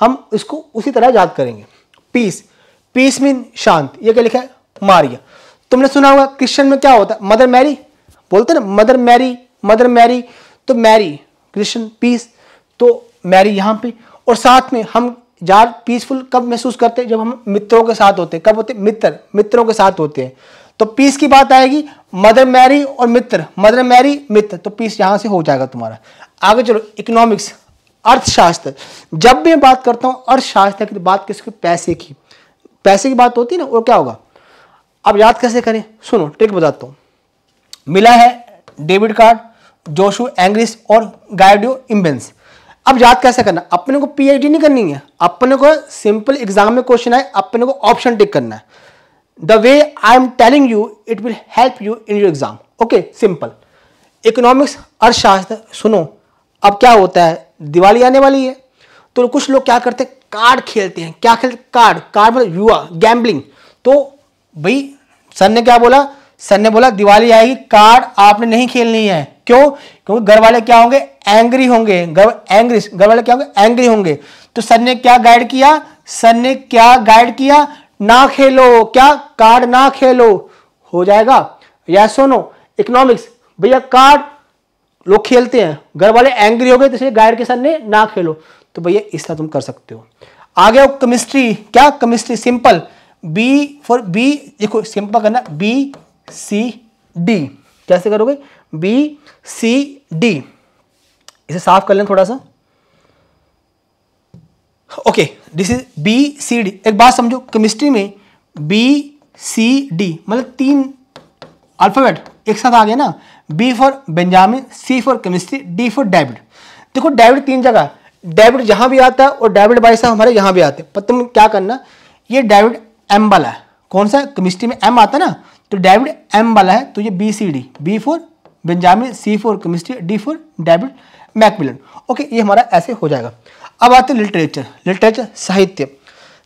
हम इसको उसी तरह याद करेंगे पीस पीस मीन शांति ये क्या लिखा है मारिया तुमने सुना होगा क्रिश्चियन में क्या होता है मदर मैरी बोलते ना मदर मैरी मदर मैरी तो मैरी क्रिश्चियन पीस तो मैरी यहाँ पे और साथ में हम ज़्यादा पीसफुल कब महसूस करते हैं जब हम मित्रों के साथ होते हैं कब होते मित्र मित्रों के साथ होते हैं तो पीस की बात आएगी मदर मैरी और मित्र मदर मैरी मित्र तो पीस यहां से हो जाएगा तुम्हारा आगे चलो इकोनॉमिक्स अर्थशास्त्र जब भी मैं बात करता हूं अर्थशास्त्र की बात किसके पैसे की पैसे की बात होती है ना और क्या होगा अब याद कैसे करें सुनो ट्रिक बताता हूँ मिला है डेबिट कार्ड जोशु एंग्रिस और गाइडियो इम्बेंस अब याद कैसे करना अपने को पीएचडी नहीं करनी है अपने को सिंपल एग्जाम में क्वेश्चन आए अपने को ऑप्शन टिक करना है the way I am telling you it will help you in your exam okay simple economics अर्थशास्त्र सुनो अब क्या होता है दिवाली आने वाली है तो कुछ लोग क्या करते हैं कार्ड खेलते हैं क्या खेलते कार्ड कार्ड मतलब युवा गैम्बलिंग तो भाई सर ने क्या बोला सर ने बोला दिवाली आएगी कार्ड आपने नहीं खेलनी है क्यों क्योंकि घर वाले क्या होंगे एंग्री होंगे घर एंग्री घर वाले क्या होंगे एंग्री होंगे तो सर ने क्या गाइड किया सर ने क्या गाइड किया ना खेलो क्या कार्ड ना खेलो हो जाएगा या सुनो इकोनॉमिक्स भैया कार्ड लोग खेलते हैं घर वाले एंग्री हो गए तो इसलिए गाइड के सर ने ना खेलो तो भैया इस तरह तुम कर सकते हो आगे हो केमिस्ट्री क्या chemistry simple B for B देखो सिंपल करना बी सी डी कैसे करोगे बी सी डी इसे साफ कर लें थोड़ा सा okay this is B C D एक बात समझो केमिस्ट्री में बी सी डी मतलब तीन अल्फ़ाबेट एक साथ आ गया ना B for Benjamin C for chemistry D for David देखो डेविड तीन जगह डेविड यहां भी आता है और डेविड बाई साहब हमारे यहां भी आते हैं पर तुम क्या करना ये डेविड एम वाला है कौन सा केमिस्ट्री में एम आता है ना तो डेविड एम वाला है तो ये B C D B for Benjamin C for chemistry D for David Macmillan okay ये हमारा ऐसे हो जाएगा अब आते हैं लिटरेचर लिटरेचर साहित्य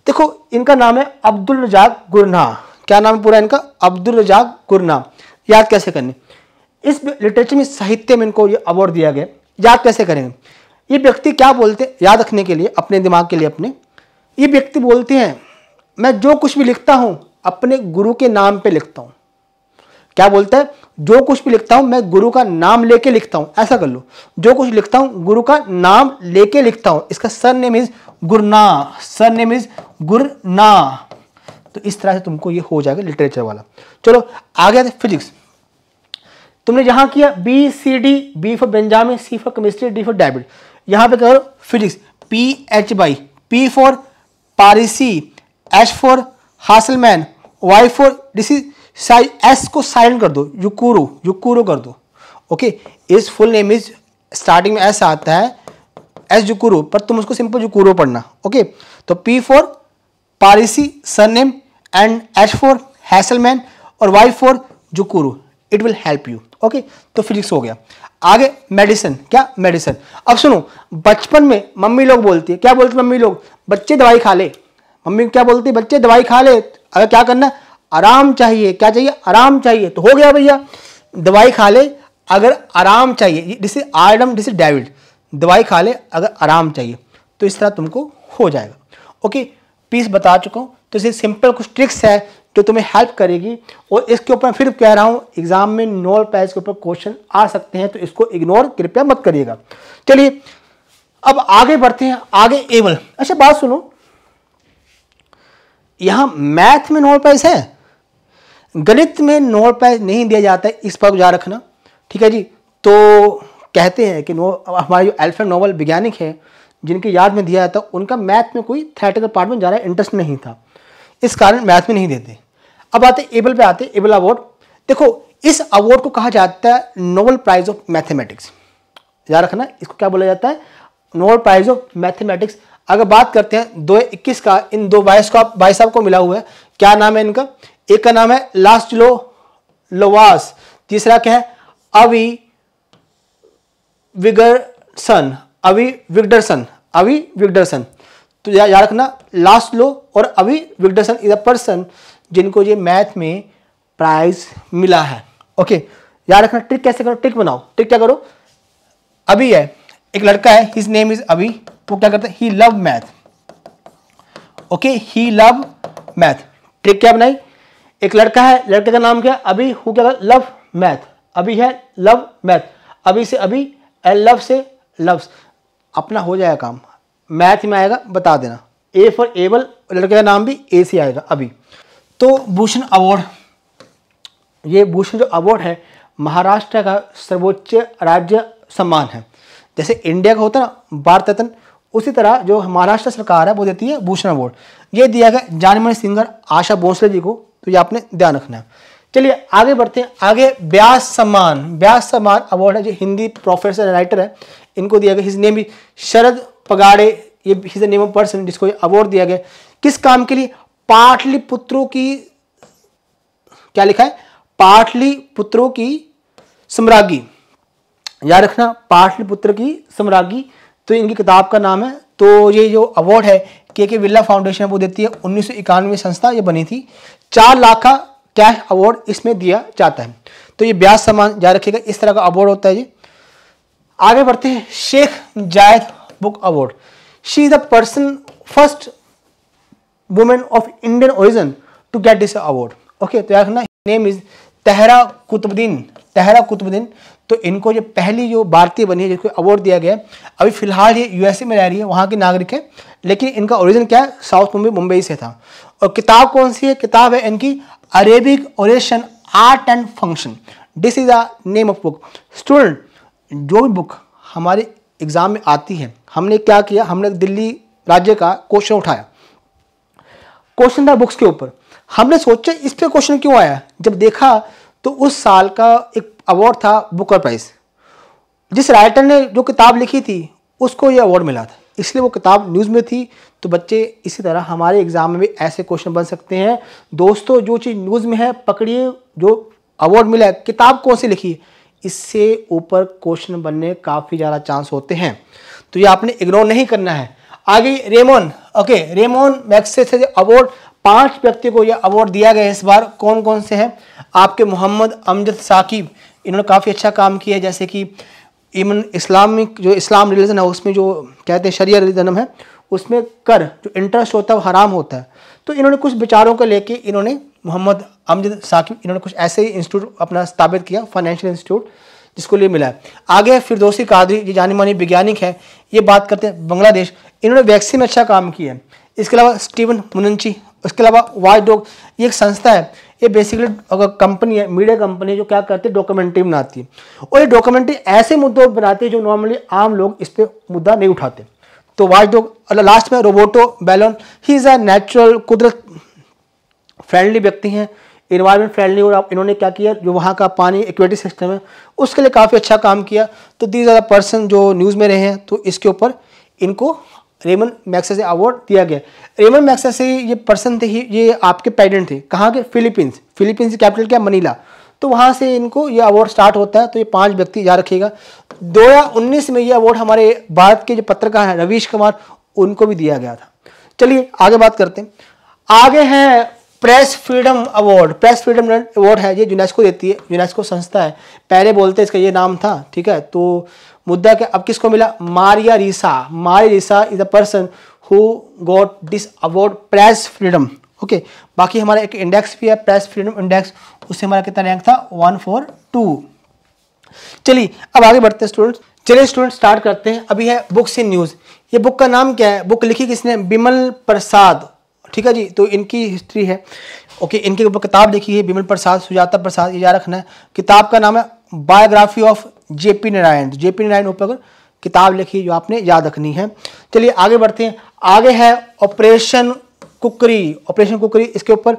देखो इनका नाम है अब्दुल रजाक गुरना क्या नाम है पूरा इनका अब्दुल रजाक गुरना याद कैसे करने इस लिटरेचर में साहित्य में इनको ये अवार्ड दिया गया याद कैसे करेंगे ये व्यक्ति क्या बोलते हैं याद रखने के लिए अपने दिमाग के लिए अपने ये व्यक्ति बोलते हैं मैं जो कुछ भी लिखता हूँ अपने गुरु के नाम पे लिखता हूँ क्या बोलता है जो कुछ भी लिखता हूं मैं गुरु का नाम लेके लिखता हूं ऐसा कर लो जो कुछ लिखता हूं गुरु का नाम लेके लिखता हूं इसका surname is Gurnah surname is Gurnah तो इस तरह से तुमको ये हो जाएगा लिटरेचर वाला चलो आगे आते फिजिक्स तुमने यहां किया B C D B for Benjamin C for chemistry D for डेबिड यहां पे करो physics P H by P for Parisi H for Hasselmann Y for disease साइ एस को साइलेंट कर दो युकुरु युकुरु कर दो ओके इस फुल नेम इज स्टार्टिंग में एस आता है एस जुकुरो पर तुम उसको सिंपल जुकुरो पढ़ना ओके तो P for Parisi surname and H for Hasselmann और वाई फोर जुकुरु it will help you okay तो फिजिक्स हो गया आगे मेडिसिन क्या मेडिसिन अब सुनो बचपन में मम्मी लोग बोलती है क्या बोलती मम्मी लोग बच्चे दवाई खा ले मम्मी क्या बोलती है बच्चे दवाई खा ले अगर क्या करना आराम चाहिए क्या चाहिए आराम चाहिए तो हो गया भैया दवाई खा ले अगर आराम चाहिए जिसे आर्डम डिस डेविड दवाई खा ले अगर आराम चाहिए तो इस तरह तुमको हो जाएगा ओके पीस बता चुका हूँ तो इसे सिंपल कुछ ट्रिक्स है जो तुम्हें हेल्प करेगी और इसके ऊपर फिर कह रहा हूँ एग्जाम में नॉल पैज के ऊपर क्वेश्चन आ सकते हैं तो इसको इग्नोर कृपया मत करिएगा चलिए अब आगे बढ़ते हैं आगे एवल अच्छा बात सुनो यहाँ मैथ में नॉल पैस है गणित में नोट प्राइज नहीं दिया जाता है इस पर गुजार रखना ठीक है जी तो कहते हैं कि नो हमारे जो एल्फ्रेड नोवल वैज्ञानिक हैं जिनकी याद में दिया जाता है उनका मैथ में कोई थेटिकल पार्ट में ज़्यादा इंटरेस्ट नहीं था इस कारण मैथ में नहीं देते अब आते एबल पे आते एबल अवार्ड देखो इस अवार्ड को कहा जाता है नोबल प्राइज ऑफ मैथमेटिक्स याद रखना इसको क्या बोला जाता है नोबल प्राइज ऑफ मैथमेटिक्स अगर बात करते हैं दो इक्कीस का इन दो बाईस को बाईस साहब को मिला हुआ है क्या नाम है इनका एक का नाम है लास्ट लो लोवास तीसरा क्या है अवि विगरसन अवि विगडरसन अवि विगडरसन तो याद रखना लास्ट लो और अवि विगडरसन इज अ पर्सन जिनको ये मैथ में प्राइज मिला है ओके याद रखना ट्रिक कैसे करो ट्रिक बनाओ ट्रिक क्या करो अभी है एक लड़का है हिज नेम इज अभी वो क्या करता है he love math okay he love math trick क्या बनाई एक लड़का है लड़के का नाम क्या अभी हु क्या लव मैथ अभी है लव मैथ अभी से अभी एंड लव से लव्स अपना हो जाएगा काम मैथ में आएगा बता देना ए फॉर एबल लड़के का नाम भी ए से आएगा अभी तो भूषण अवार्ड ये भूषण जो अवार्ड है महाराष्ट्र का सर्वोच्च राज्य सम्मान है जैसे इंडिया का होता है ना भारत रत्न उसी तरह जो महाराष्ट्र सरकार है वो देती है भूषण अवार्ड ये दिया गया जानमन सिंगर आशा भोसले जी को तो ये आपने ध्यान रखना है चलिए आगे बढ़ते हैं आगे ब्यास सम्मान ब्यास सम्मान अवार्ड है जो हिंदी प्रोफेसर राइटर है इनको दिया गया हिज नेम भी शरद पगाड़े ये हिज नेम ऑफ पर्सन जिसको ये अवार्ड दिया गया किस काम के लिए पाटली पुत्रों की क्या लिखा है पाटली पुत्रों की सम्राज्ञी याद रखना पाटली पुत्र की सम्राज्ञी तो इनकी किताब का नाम है तो ये जो अवार्ड है के के बिरला फाउंडेशन वो देती है उन्नीस में संस्था ये बनी थी चार लाख का कैश अवार्ड इसमें दिया जाता है तो ये ब्याज सम्मान जारी रखेगा इस तरह का अवार्ड होता है ये आगे बढ़ते हैं Sheikh Zayed book award she is the person first women of Indian origin to get this award okay तो याद रखना नेम इज तहरा कुतुबुद्दीन तहरा कुतुबुद्दीन तो इनको जो पहली जो भारतीय बनी है जिसको अवार्ड दिया गया अभी फिलहाल ये यूएसए में रह रही है वहाँ के नागरिक हैं लेकिन इनका ओरिजिन क्या है साउथ मुंबई मुंबई से था और किताब कौन सी है किताब है इनकी Arabic oration art and function this is the name of book student जो भी बुक हमारे एग्ज़ाम में आती है हमने क्या किया हमने दिल्ली राज्य का क्वेश्चन उठाया क्वेश्चन था बुक्स के ऊपर हमने सोचा इस पर क्वेश्चन क्यों आया जब देखा तो उस साल का एक अवार्ड था बुकर प्राइज़ जिस राइटर ने जो किताब लिखी थी उसको ये अवार्ड मिला था इसलिए वो किताब न्यूज़ में थी तो बच्चे इसी तरह हमारे एग्ज़ाम में भी ऐसे क्वेश्चन बन सकते हैं दोस्तों जो चीज़ न्यूज़ में है पकड़िए जो अवार्ड मिला है किताब कौन सी लिखी इससे ऊपर क्वेश्चन बनने काफ़ी ज़्यादा चांस होते हैं तो ये आपने इग्नोर नहीं करना है आगे रेमोन ओके रेमोन मैक्से से अवार्ड पांच व्यक्ति को यह अवार्ड दिया गया इस बार कौन कौन से हैं आपके मोहम्मद अमजद साकिब इन्होंने काफ़ी अच्छा काम किया जैसे कि इवन इस्लामिक जो इस्लाम रिलीजन है उसमें जो कहते हैं शरिया रिलीजन है उसमें कर जो इंटरेस्ट होता है वो हराम होता है तो इन्होंने कुछ विचारों को लेके इन्होंने मोहम्मद अमजद साकिब इन्होंने कुछ ऐसे ही इंस्टीट्यूट अपना स्थापित किया फाइनेंशियल इंस्टीट्यूट जिसको लिए मिला है आगे फिरदोसी कादरी ये जानी मानी वैज्ञानिक है ये बात करते हैं बांग्लादेश इन्होंने वैक्सीन अच्छा काम किया है इसके अलावा स्टीवन मुनंची उसके अलावा वाइट डॉग ये एक संस्था है ये बेसिकली अगर कंपनी है मीडिया कंपनी है जो क्या करती है डॉक्यूमेंट्री बनाती है और ये डॉक्यूमेंट्री ऐसे मुद्दों बनाती है जो नॉर्मली आम लोग इस पर मुद्दा नहीं उठाते तो वाच डॉग लास्ट में रोबोटो बैलन ही इज़ अ नेचुरल कुदरत फ्रेंडली व्यक्ति हैं इन्वायरमेंट फ्रेंडली और आप इन्होंने क्या किया जो वहाँ का पानी इक्विटी सिस्टम है उसके लिए काफ़ी अच्छा काम किया तो दीज आर पर्सन जो न्यूज़ में रहे हैं तो इसके ऊपर इनको रेमन मैक्सा से अवार्ड दिया गया रेमन मैक्सा से ये पर्सन थे ही ये आपके पेडेंट थे कहाँ के फिलीपींस फिलीपींस की कैपिटल क्या मनीला तो वहाँ से इनको ये अवार्ड स्टार्ट होता है तो ये पांच व्यक्ति याद रखिएगा दो हजार उन्नीस में ये अवार्ड हमारे भारत के जो पत्रकार हैं रवीश कुमार उनको भी दिया गया था चलिए आगे बात करते हैं आगे हैं press freedom award press freedom award है ये यूनेस्को देती है यूनेस्को संस्था है पहले बोलते इसका ये नाम था ठीक है तो मुद्दा क्या अब किसको मिला Maria Ressa Maria Ressa is a person who got this award press freedom okay बाकी हमारा एक इंडेक्स भी है प्रेस फ्रीडम इंडेक्स उससे हमारा कितना रैंक था वन फोर टू चलिए अब आगे बढ़ते हैं स्टूडेंट्स चलिए स्टूडेंट स्टार्ट करते हैं अभी है बुक्स इन न्यूज़ ये बुक का नाम क्या है बुक लिखी किसने बिमल प्रसाद ठीक है जी तो इनकी हिस्ट्री है ओके इनके ऊपर किताब लिखी है बिमल प्रसाद सुजाता प्रसाद ये याद रखना है किताब का नाम है biography of J P Narayan J P Narayan ऊपर किताब लिखी जो आपने याद रखनी है चलिए आगे बढ़ते हैं आगे है ऑपरेशन कुकरी ऑपरेशन कुकरी इसके ऊपर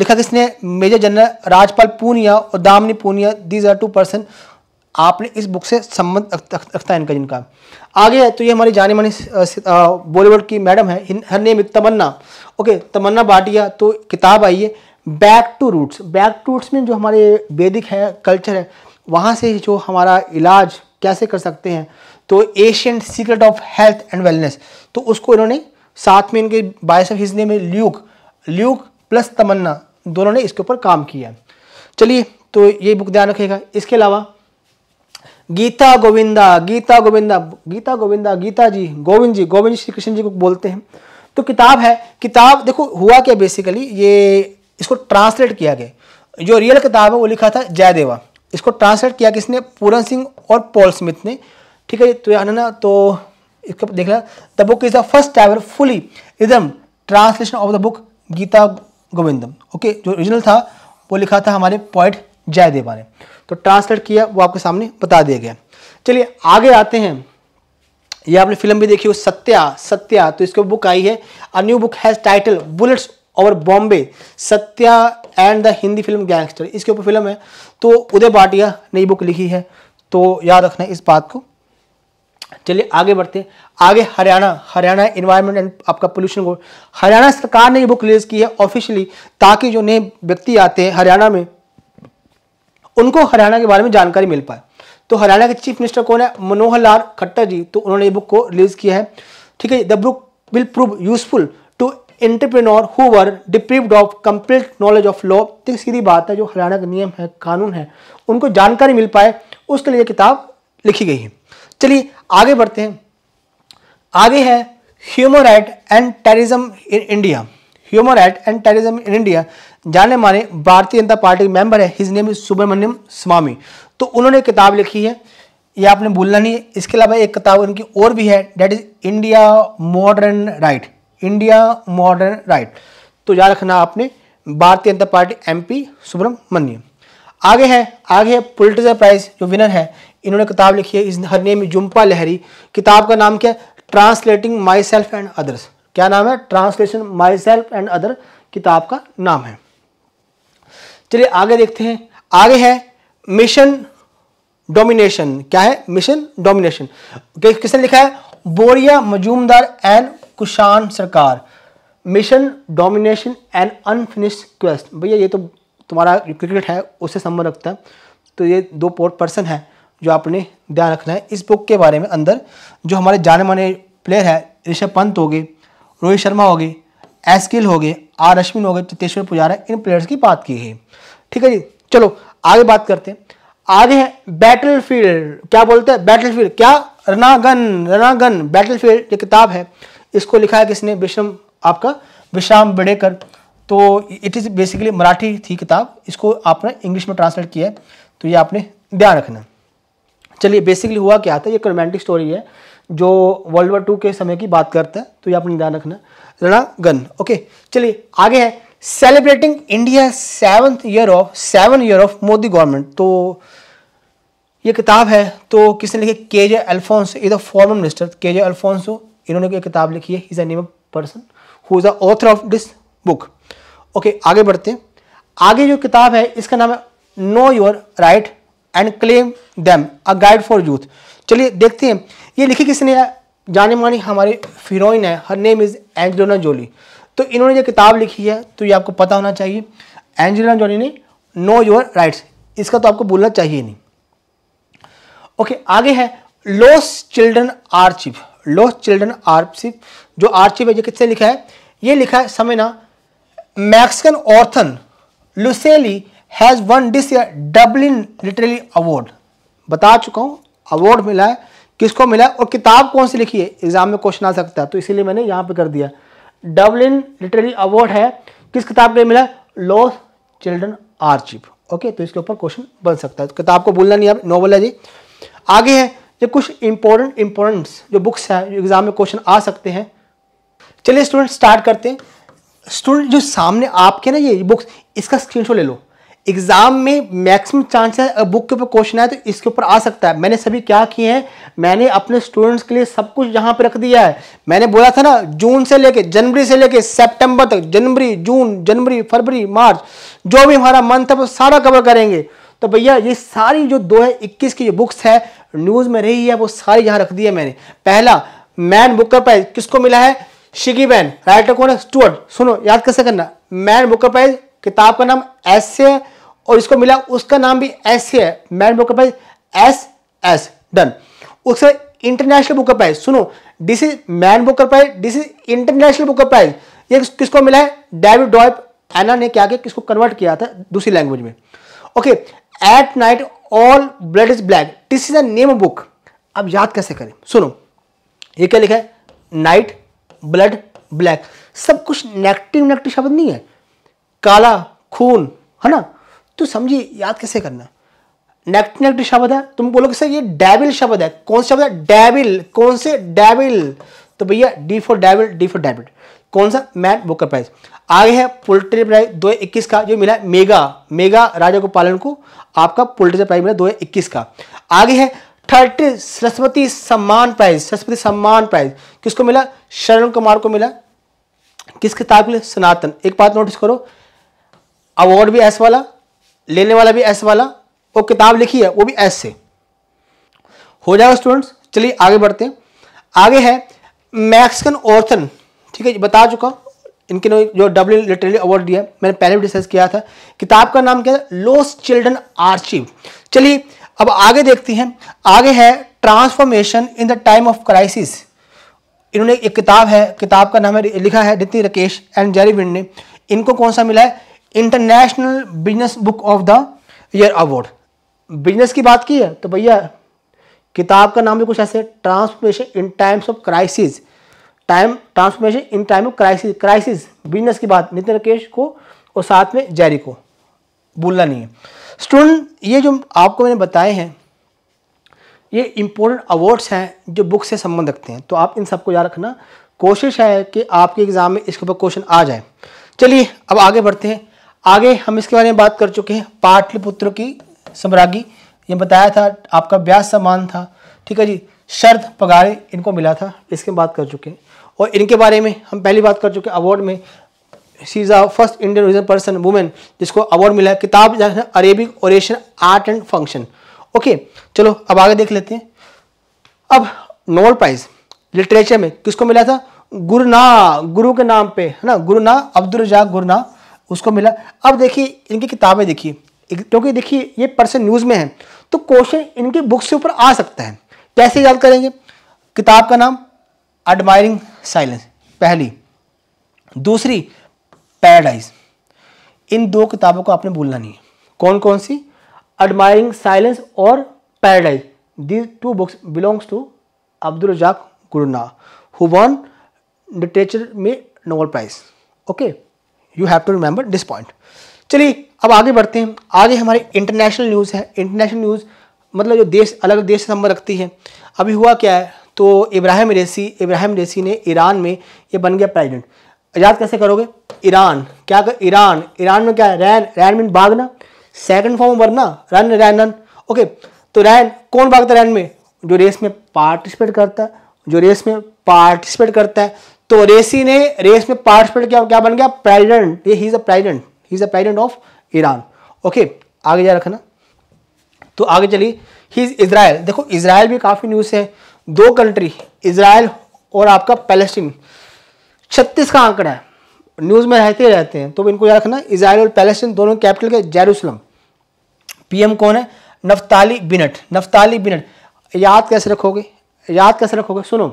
लिखा किसने मेजर जनरल राजपाल पूनिया और Damini Punia these are two person आपने इस बुक से संबंध रखता है इनका जिनका आगे है तो ये हमारी जानी मानी बॉलीवुड की मैडम है her name Tamannaah okay Tamannaah Bhatia तो किताब आई है back to roots back to roots में जो हमारे वैदिक है कल्चर है वहाँ से जो हमारा इलाज कैसे कर सकते हैं तो Asian secret of health and wellness तो उसको इन्होंने साथ में इनके बायस हिजने में ल्यूक ल्यूक प्लस तमन्ना दोनों ने इसके ऊपर काम किया है चलिए तो ये बुक ध्यान रखेगा इसके अलावा गीता गोविंदा गीता गोविंदा गीता गोविंदा गीता जी गोविंद जी गोविंद श्री कृष्ण जी को बोलते हैं तो किताब है किताब देखो हुआ क्या बेसिकली ये इसको ट्रांसलेट किया गया जो रियल किताब है वो लिखा था जयदेवा इसको ट्रांसलेट किया किसने पूरन सिंह और पॉल स्मिथ ने ठीक है तो है ना तो इसको देख लिया the book is the first टाइवर फुली इधम translation of the book Gita Govindam okay जो ओरिजिनल था वो लिखा था हमारे पॉइंट जयदेवा ने तो ट्रांसलेट किया वो आपके सामने बता दिया गया चलिए आगे आते हैं ये आपने फिल्म भी देखी हो सत्या सत्या तो इसके बुक आई है a new book has title bullets over Bombay Satya and the Hindi film gangster इसके ऊपर फिल्म है तो उदय भाटिया नई बुक लिखी है तो याद रखना इस बात को चलिए आगे बढ़ते आगे हरियाणा हरियाणा इन्वायरमेंट एंड आपका पोल्यूशन बोर्ड हरियाणा सरकार ने ये बुक रिलीज की है ऑफिशियली ताकि जो नए व्यक्ति आते हैं हरियाणा में उनको हरियाणा के बारे में जानकारी मिल पाए तो हरियाणा के चीफ मिनिस्टर कौन है मनोहर लाल खट्टर जी तो उन्होंने ये बुक को रिलीज किया है ठीक है the book will prove useful to entrepreneur who were deprived of complete knowledge of law तो सीधी बात है जो हरियाणा का नियम है कानून है उनको जानकारी मिल पाए उसके लिए किताब लिखी गई है चलिए आगे बढ़ते हैं आगे है human right and terrorism in India human right and terrorism in India जाने माने भारतीय जनता पार्टी मेंबर है his name is Subramanian Swamy तो उन्होंने किताब लिखी है ये आपने भूलना नहीं है इसके अलावा एक किताब उनकी और भी है that is India modern right India modern right तो याद रखना आपने भारतीय Janata party M P Subramaniam आगे है आगे है पुलिटिजर प्राइज जो विनर है इन्होंने किताब लिखी है इस हर नेम जुम्पा लहरी किताब का नाम क्या है translating myself and others क्या नाम है translation myself and other किताब का नाम है चलिए आगे देखते हैं आगे है मिशन डोमिनेशन क्या है मिशन डोमिनेशन किसने लिखा है बोरिया Majumdar and Kushan Sarkar mission domination and unfinished quest भैया ये तो तुम्हारा क्रिकेट है उससे संबंध रखता है तो ये दो पोर्ट पर्सन है जो आपने ध्यान रखना है इस बुक के बारे में अंदर जो हमारे जाने माने प्लेयर है ऋषभ पंत हो गए रोहित शर्मा हो गए एसकिल हो गए आर अश्विन हो गए चेतेश्वर पुजारा इन प्लेयर्स की बात की है ठीक है जी चलो आगे बात करते हैं आगे है बैटल फील्ड क्या बोलते हैं बैटल फील्ड क्या रनागन रनागन बैटल फील्ड किताब है इसको लिखा है किसने विश्रम आपका विश्राम बड़ेकर तो इट इज़ बेसिकली मराठी थी किताब इसको आपने इंग्लिश में ट्रांसलेट किया है तो ये आपने ध्यान रखना चलिए बेसिकली हुआ क्या था ये रोमांटिक स्टोरी है जो वर्ल्ड वॉर टू के समय की बात करता है तो ये आपने ध्यान रखना रणागन ओके चलिए आगे है celebrating India seventh year of seven year of Modi government तो ये किताब है तो किसने लिखी K J Alphons is a former minister K J Alphonso इन्होंने एक किताब लिखी है is a name of person who is the author of this book okay आगे बढ़ते हैं आगे जो किताब है इसका नाम है know your right and claim them a guide for youth चलिए देखते हैं ये लिखी किसने है जाने मानी हमारी हीरोइन है her name is Angelina Jolie तो इन्होंने जो किताब लिखी है तो ये आपको पता होना चाहिए एंजेलिना जोली ने नो योर राइट्स इसका तो आपको बोलना चाहिए नहीं ओके आगे है लॉस चिल्ड्रन आर्चिव चिप लॉस चिल्ड्रन आर्चिव जो आर्चिव है जो किससे लिखा है ये लिखा है समेना मैक्सिकन ऑर्थन Luiselli has won this Dublin literary award बता चुका हूँ अवार्ड मिला है किसको मिला और किताब कौन सी लिखी है एग्जाम में क्वेश्चन आ सकता है तो इसीलिए मैंने यहाँ पे कर दिया डबलिन लिटरेरी अवार्ड है किस किताब के लिए मिला लॉस चिल्ड्रन आर्चिप ओके तो इसके ऊपर क्वेश्चन बन सकता है तो किताब को भूलना नहीं अब नॉवल है जी आगे है ये कुछ इंपॉर्टेंट इंपॉर्टेंट जो बुक्स हैं जो एग्जाम में क्वेश्चन आ सकते हैं चलिए स्टूडेंट स्टार्ट करते हैं स्टूडेंट जो सामने आपके ना ये बुक्स इसका स्क्रीनशॉट ले लो एग्ज़ाम में मैक्सिमम चांस है बुक के ऊपर क्वेश्चन आए तो इसके ऊपर आ सकता है मैंने सभी क्या किए हैं मैंने अपने स्टूडेंट्स के लिए सब कुछ यहाँ पे रख दिया है मैंने बोला था ना जून से लेके जनवरी से लेके सितंबर तक जनवरी जून जनवरी फरवरी मार्च जो भी हमारा मंथ है वो सारा कवर करेंगे तो भैया ये सारी जो दो है इक्कीस की जो बुक्स है न्यूज़ में रही है वो सारी यहाँ रख दी है मैंने पहला मैन का प्राइज किसको मिला है शिकी बैन राइटर कौन है स्टूअर्ट सुनो याद कैसे करना मैन का प्राइज किताब का नाम ऐसे है और इसको मिला उसका नाम भी एस है मैन बुक प्राइज एस एस डन उससे इंटरनेशनल बुक प्राइज सुनो this is man book prize this is international book prize ये किसको मिला है डेविड डॉप एना ने क्या किया किसको कन्वर्ट किया था दूसरी लैंग्वेज में okay at night all blood is black this is a name book अब याद कैसे करें सुनो ये क्या लिखा है नाइट ब्लड ब्लैक सब कुछ नेगेटिव नेगेटिव शब्द नहीं है काला खून है ना तो समझिए याद कैसे करना नेक्स्ट नेक्स्ट शब्द है तुम बोलोगे सर ये डेबिल शब्द है कौन सा शब्द है डेबिल कौन से डेबिल तो भैया D for devil D for devil कौन सा मैट बुकर प्राइज आगे है पोल्ट्री प्राइज दो इक्कीस का जो मिला है मेगा मेगा राजा गोपालन को आपका पोल्ट्री प्राइज मिला दो इक्कीस का आगे है थर्टी सरस्वती सम्मान प्राइज सरस्वती सम्मान प्राइज किसको मिला शरण कुमार को मिला किस किताब के लिए सनातन एक बात नोटिस करो अवार्ड भी ऐसा वाला लेने वाला भी एस वाला और किताब लिखी है वो भी एस से हो जाएगा स्टूडेंट्स चलिए आगे बढ़ते हैं आगे है मैक्सिकन ऑर्थन ठीक है बता चुका इनके जो डब्ल्यू लिटरेरी अवार्ड दिया मैंने पहले भी डिस्कस किया था किताब का नाम क्या था लोस चिल्ड्रन आर्चिव चलिए अब आगे देखते हैं आगे है transformation in the time of crisis इन्होंने एक किताब है किताब का नाम है लिखा है Nitin Rakesh and Jerry Wind ने इनको कौन सा मिला है international business book of the year award business की बात की है तो भैया किताब का नाम भी कुछ ऐसे transformation in times of crisis time transformation in time of crisis crisis business की बात नितिन राकेश को और साथ में जैरी को भूलना नहीं है स्टूडेंट ये जो आपको मैंने बताए हैं ये इम्पोर्टेंट अवार्ड्स हैं जो बुक से संबंध रखते हैं तो आप इन सबको याद रखना कोशिश है कि आपके एग्ज़ाम में इसके ऊपर क्वेश्चन आ जाए चलिए अब आगे बढ़ते हैं आगे हम इसके बारे में बात कर चुके हैं पाटलिपुत्र की सम्राज्ञी ये बताया था आपका ब्यास सम्मान था ठीक है जी शर्त पगारे इनको मिला था इसके बात कर चुके हैं और इनके बारे में हम पहली बात कर चुके हैं अवार्ड में she is a first Indian origin person women जिसको अवार्ड मिला किताब Arabic oration art and function okay चलो अब आगे देख लेते हैं अब नोबल प्राइज़ लिटरेचर में किसको मिला था गुरुना गुरु के नाम पे है ना गुरुना अब्दुल रजाक गुरुना उसको मिला अब देखिए इनकी किताबें देखिए क्योंकि देखिए ये पर्सन न्यूज़ में है तो क्वेश्चन इनके बुक से ऊपर आ सकता है कैसे याद करेंगे किताब का नाम एडमायरिंग साइलेंस पहली दूसरी पैराडाइज इन दो किताबों को आपने भूलना नहीं है कौन कौन सी एडमायरिंग साइलेंस और paradise these two books belongs to Abdulrazak Gurnah who won literature में Nobel prize okay you have to remember this point चलिए अब आगे बढ़ते हैं आगे हमारी इंटरनेशनल न्यूज़ है इंटरनेशनल न्यूज़ मतलब जो देश अलग अलग देश से संबंध रखती है अभी हुआ क्या है तो इब्राहिम रेसी इब्राहिम रेसी ने ईरान में ये बन गया प्रेजिडेंट याद कैसे करोगे ईरान क्या कर ईरान ईरान में क्या है रैन रैन मीन भागना सेकंड फॉर्म भरना रन रैन रन ओके तो रैन कौन भागता है रैन में जो रेस में पार्टिसिपेट करता है जो रेस में पार्टिसिपेट करता है तो रेसी ने रेस में पार्टिसिपेट किया और क्या बन गया प्रेजिडेंट ये he is a president he is a president of Iran okay आगे जा रखना तो आगे चलिए ही इज़ इसराइल देखो इसराइल भी काफ़ी न्यूज़ है दो कंट्री इसराइल और आपका पैलेस्टीन छत्तीस का आंकड़ा है न्यूज़ में रहते ही रहते हैं तो इनको याद रखना इसराइल और पैलेस्टीन दोनों कैपिटल के जेरूसलम पीएम कौन है नफ्ताली बिनट नफ्ताली बिनट याद कैसे रखोगे याद कैसे रखोगे सुनो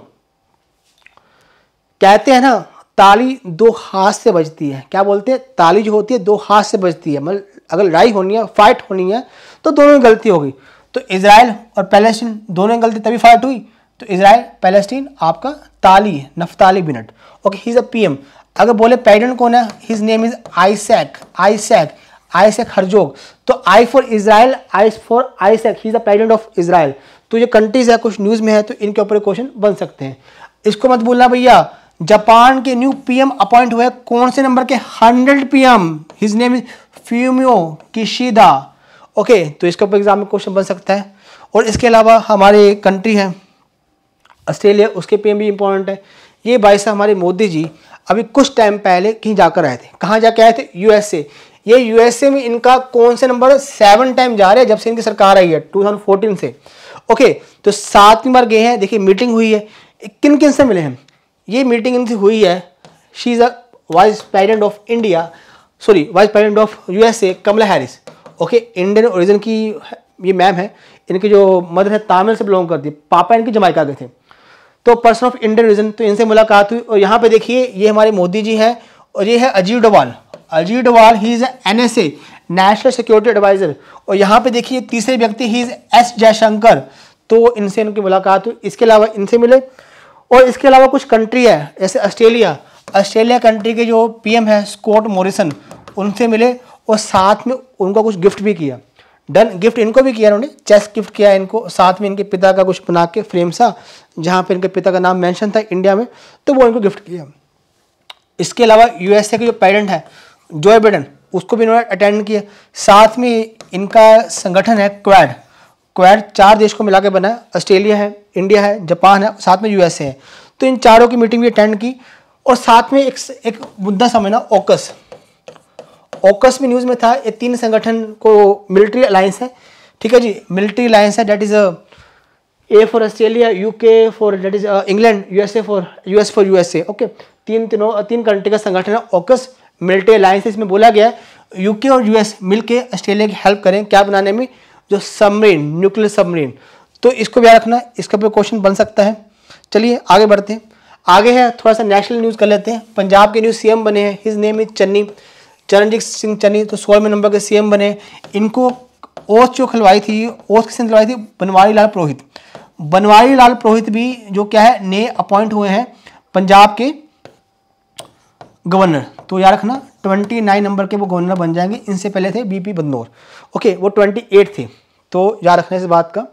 कहते हैं ना ताली दो हाथ से बजती है क्या बोलते हैं ताली जो होती है दो हाथ से बजती है मतलब अगर लड़ाई होनी है फाइट होनी है तो दोनों की गलती होगी तो इसराइल और पैलेस्टीन दोनों की गलती तभी फाइट हुई तो इसराइल पैलेस्टीन आपका ताली है Naftali Bennett okay he is a PM अगर बोले पैडन कौन है his name is Isaac Isaac Isaac Herzog तो I for Israel I for Isaac he is the of Israel तो ये कंट्रीज है कुछ न्यूज़ में है तो इनके ऊपर क्वेश्चन बन सकते हैं इसको मत भूलना भैया जापान के न्यू पीएम अपॉइंट हुए कौन से नंबर के hundred PM his name is Fumio Kishida okay तो इसके ऊपर एग्जाम में क्वेश्चन बन सकता है और इसके अलावा हमारे कंट्री है ऑस्ट्रेलिया उसके पीएम भी इंपॉर्टेंट है ये भाई साहब हमारे मोदी जी अभी कुछ टाइम पहले कहीं जाकर आए थे कहाँ जाकर आए थे यूएसए ये यूएसए में इनका कौन से नंबर सेवन टाइम जा रहे हैं जब से इनकी सरकार आई है टू से ओके तो सातवीं बार गए हैं देखिए मीटिंग हुई है किन किन से मिले हैं ये मीटिंग इनकी हुई है she is a vice president of India sorry vice president of a Kamala Harris okay Indian origin की ये मैम है इनके जो मदर है तामिल से बिलोंग करती है पापा इनके जमाइका के थे तो पर्सन ऑफ इंडियन ओरिजिन तो इनसे मुलाकात हुई और यहाँ पे देखिए ये हमारे मोदी जी हैं और ये है Ajit Doval Ajit Doval he is N S A national security advisor और यहाँ पे देखिए तीसरे व्यक्ति ही इज़ एस जयशंकर तो इनसे इनकी मुलाकात हुई इसके अलावा इनसे मिले और इसके अलावा कुछ कंट्री है जैसे ऑस्ट्रेलिया ऑस्ट्रेलिया कंट्री के जो पीएम है स्कॉट मॉरिसन उनसे मिले और साथ में उनका कुछ गिफ्ट भी किया डन गिफ्ट इनको भी किया उन्होंने चेस गिफ्ट किया इनको साथ में इनके पिता का कुछ बना के फ्रेम सा जहाँ पर इनके पिता का नाम मेंशन था इंडिया में तो वो इनको गिफ्ट किया इसके अलावा यूएसए के जो पेरेंट है जो बाइडन उसको भी इन्होंने अटेंड किया साथ में इनका संगठन है क्वैड क्वाड चार देश को मिला के बना है ऑस्ट्रेलिया है इंडिया है जापान है साथ में यूएसए है तो इन चारों की मीटिंग भी अटेंड की और साथ में एक एक मुद्दा समझना ओकस ओकस में न्यूज़ में था ये तीन संगठन को मिलिट्री अलायंस है ठीक है जी मिलिट्री अलायंस है that is a A for Australia U K for that is England USA for US for USA okay तीन तीनों uh, तीन कंट्री का संगठन है ओकस मिलिट्री अलायंस इसमें बोला गया है यूके और यूएस मिलके ऑस्ट्रेलिया की हेल्प करें क्या बनाने में जो सबमरीन न्यूक्लियर सबमरीन तो इसको भी याद रखना इसका भी क्वेश्चन बन सकता है चलिए आगे बढ़ते हैं आगे है थोड़ा सा नेशनल न्यूज़ कर लेते हैं पंजाब के न्यूज़ सी बने हैं his name is Channi Charanjit Singh Channi तो सोलहवें नंबर के सीएम बने इनको ओस जो खिलवाई थी ओस किसने खिलवाई थी बनवारी लाल पुरोहित बनवारी लाल पुरोहित भी जो क्या है नए अपॉइंट हुए हैं पंजाब के गवर्नर तो याद रखना ट्वेंटी नाइन नंबर के वो गवर्नर बन जाएंगे इनसे पहले थे बीपी बदनौर ओके वो ट्वेंटी एट थे तो याद रखने से बात का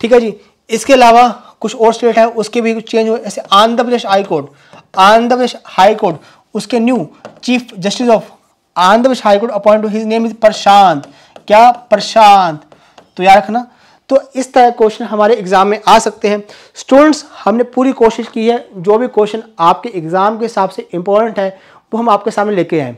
ठीक है जी इसके अलावा कुछ और स्टेट है उसके भी कुछ चेंज हुए ऐसे Andhra Pradesh high court Andhra Pradesh high court उसके new chief justice of Andhra Pradesh high court appoint his name is Prashant क्या प्रशांत तो याद रखना तो इस तरह क्वेश्चन हमारे एग्जाम में आ सकते हैं स्टूडेंट्स हमने पूरी कोशिश की है जो भी क्वेश्चन आपके एग्जाम के हिसाब से इंपॉर्टेंट है वो हम आपके सामने लेके आए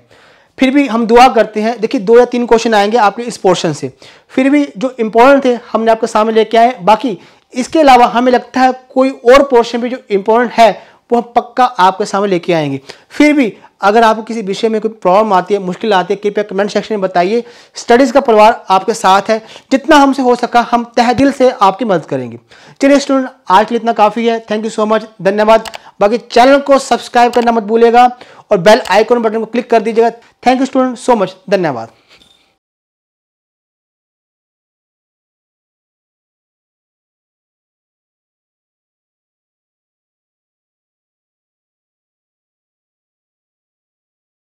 फिर भी हम दुआ करते हैं देखिए दो या तीन क्वेश्चन आएंगे आपके इस पोर्शन से फिर भी जो इम्पोर्टेंट थे हमने आपके सामने लेके आए बाकी इसके अलावा हमें लगता है कोई और पोर्शन भी जो इम्पोर्टेंट है वो हम पक्का आपके सामने लेके आएंगे फिर भी अगर आपको किसी विषय में कोई प्रॉब्लम आती है मुश्किल आती है कृपया कमेंट सेक्शन में बताइए स्टडीज़ का परिवार आपके साथ है जितना हमसे हो सका हम तह दिल से आपकी मदद करेंगे चलिए स्टूडेंट आज के लिए इतना काफ़ी है थैंक यू सो मच धन्यवाद बाकी चैनल को सब्सक्राइब करना मत भूलेगा और बेल आइकॉन बटन को क्लिक कर दीजिएगा thank you student so much धन्यवाद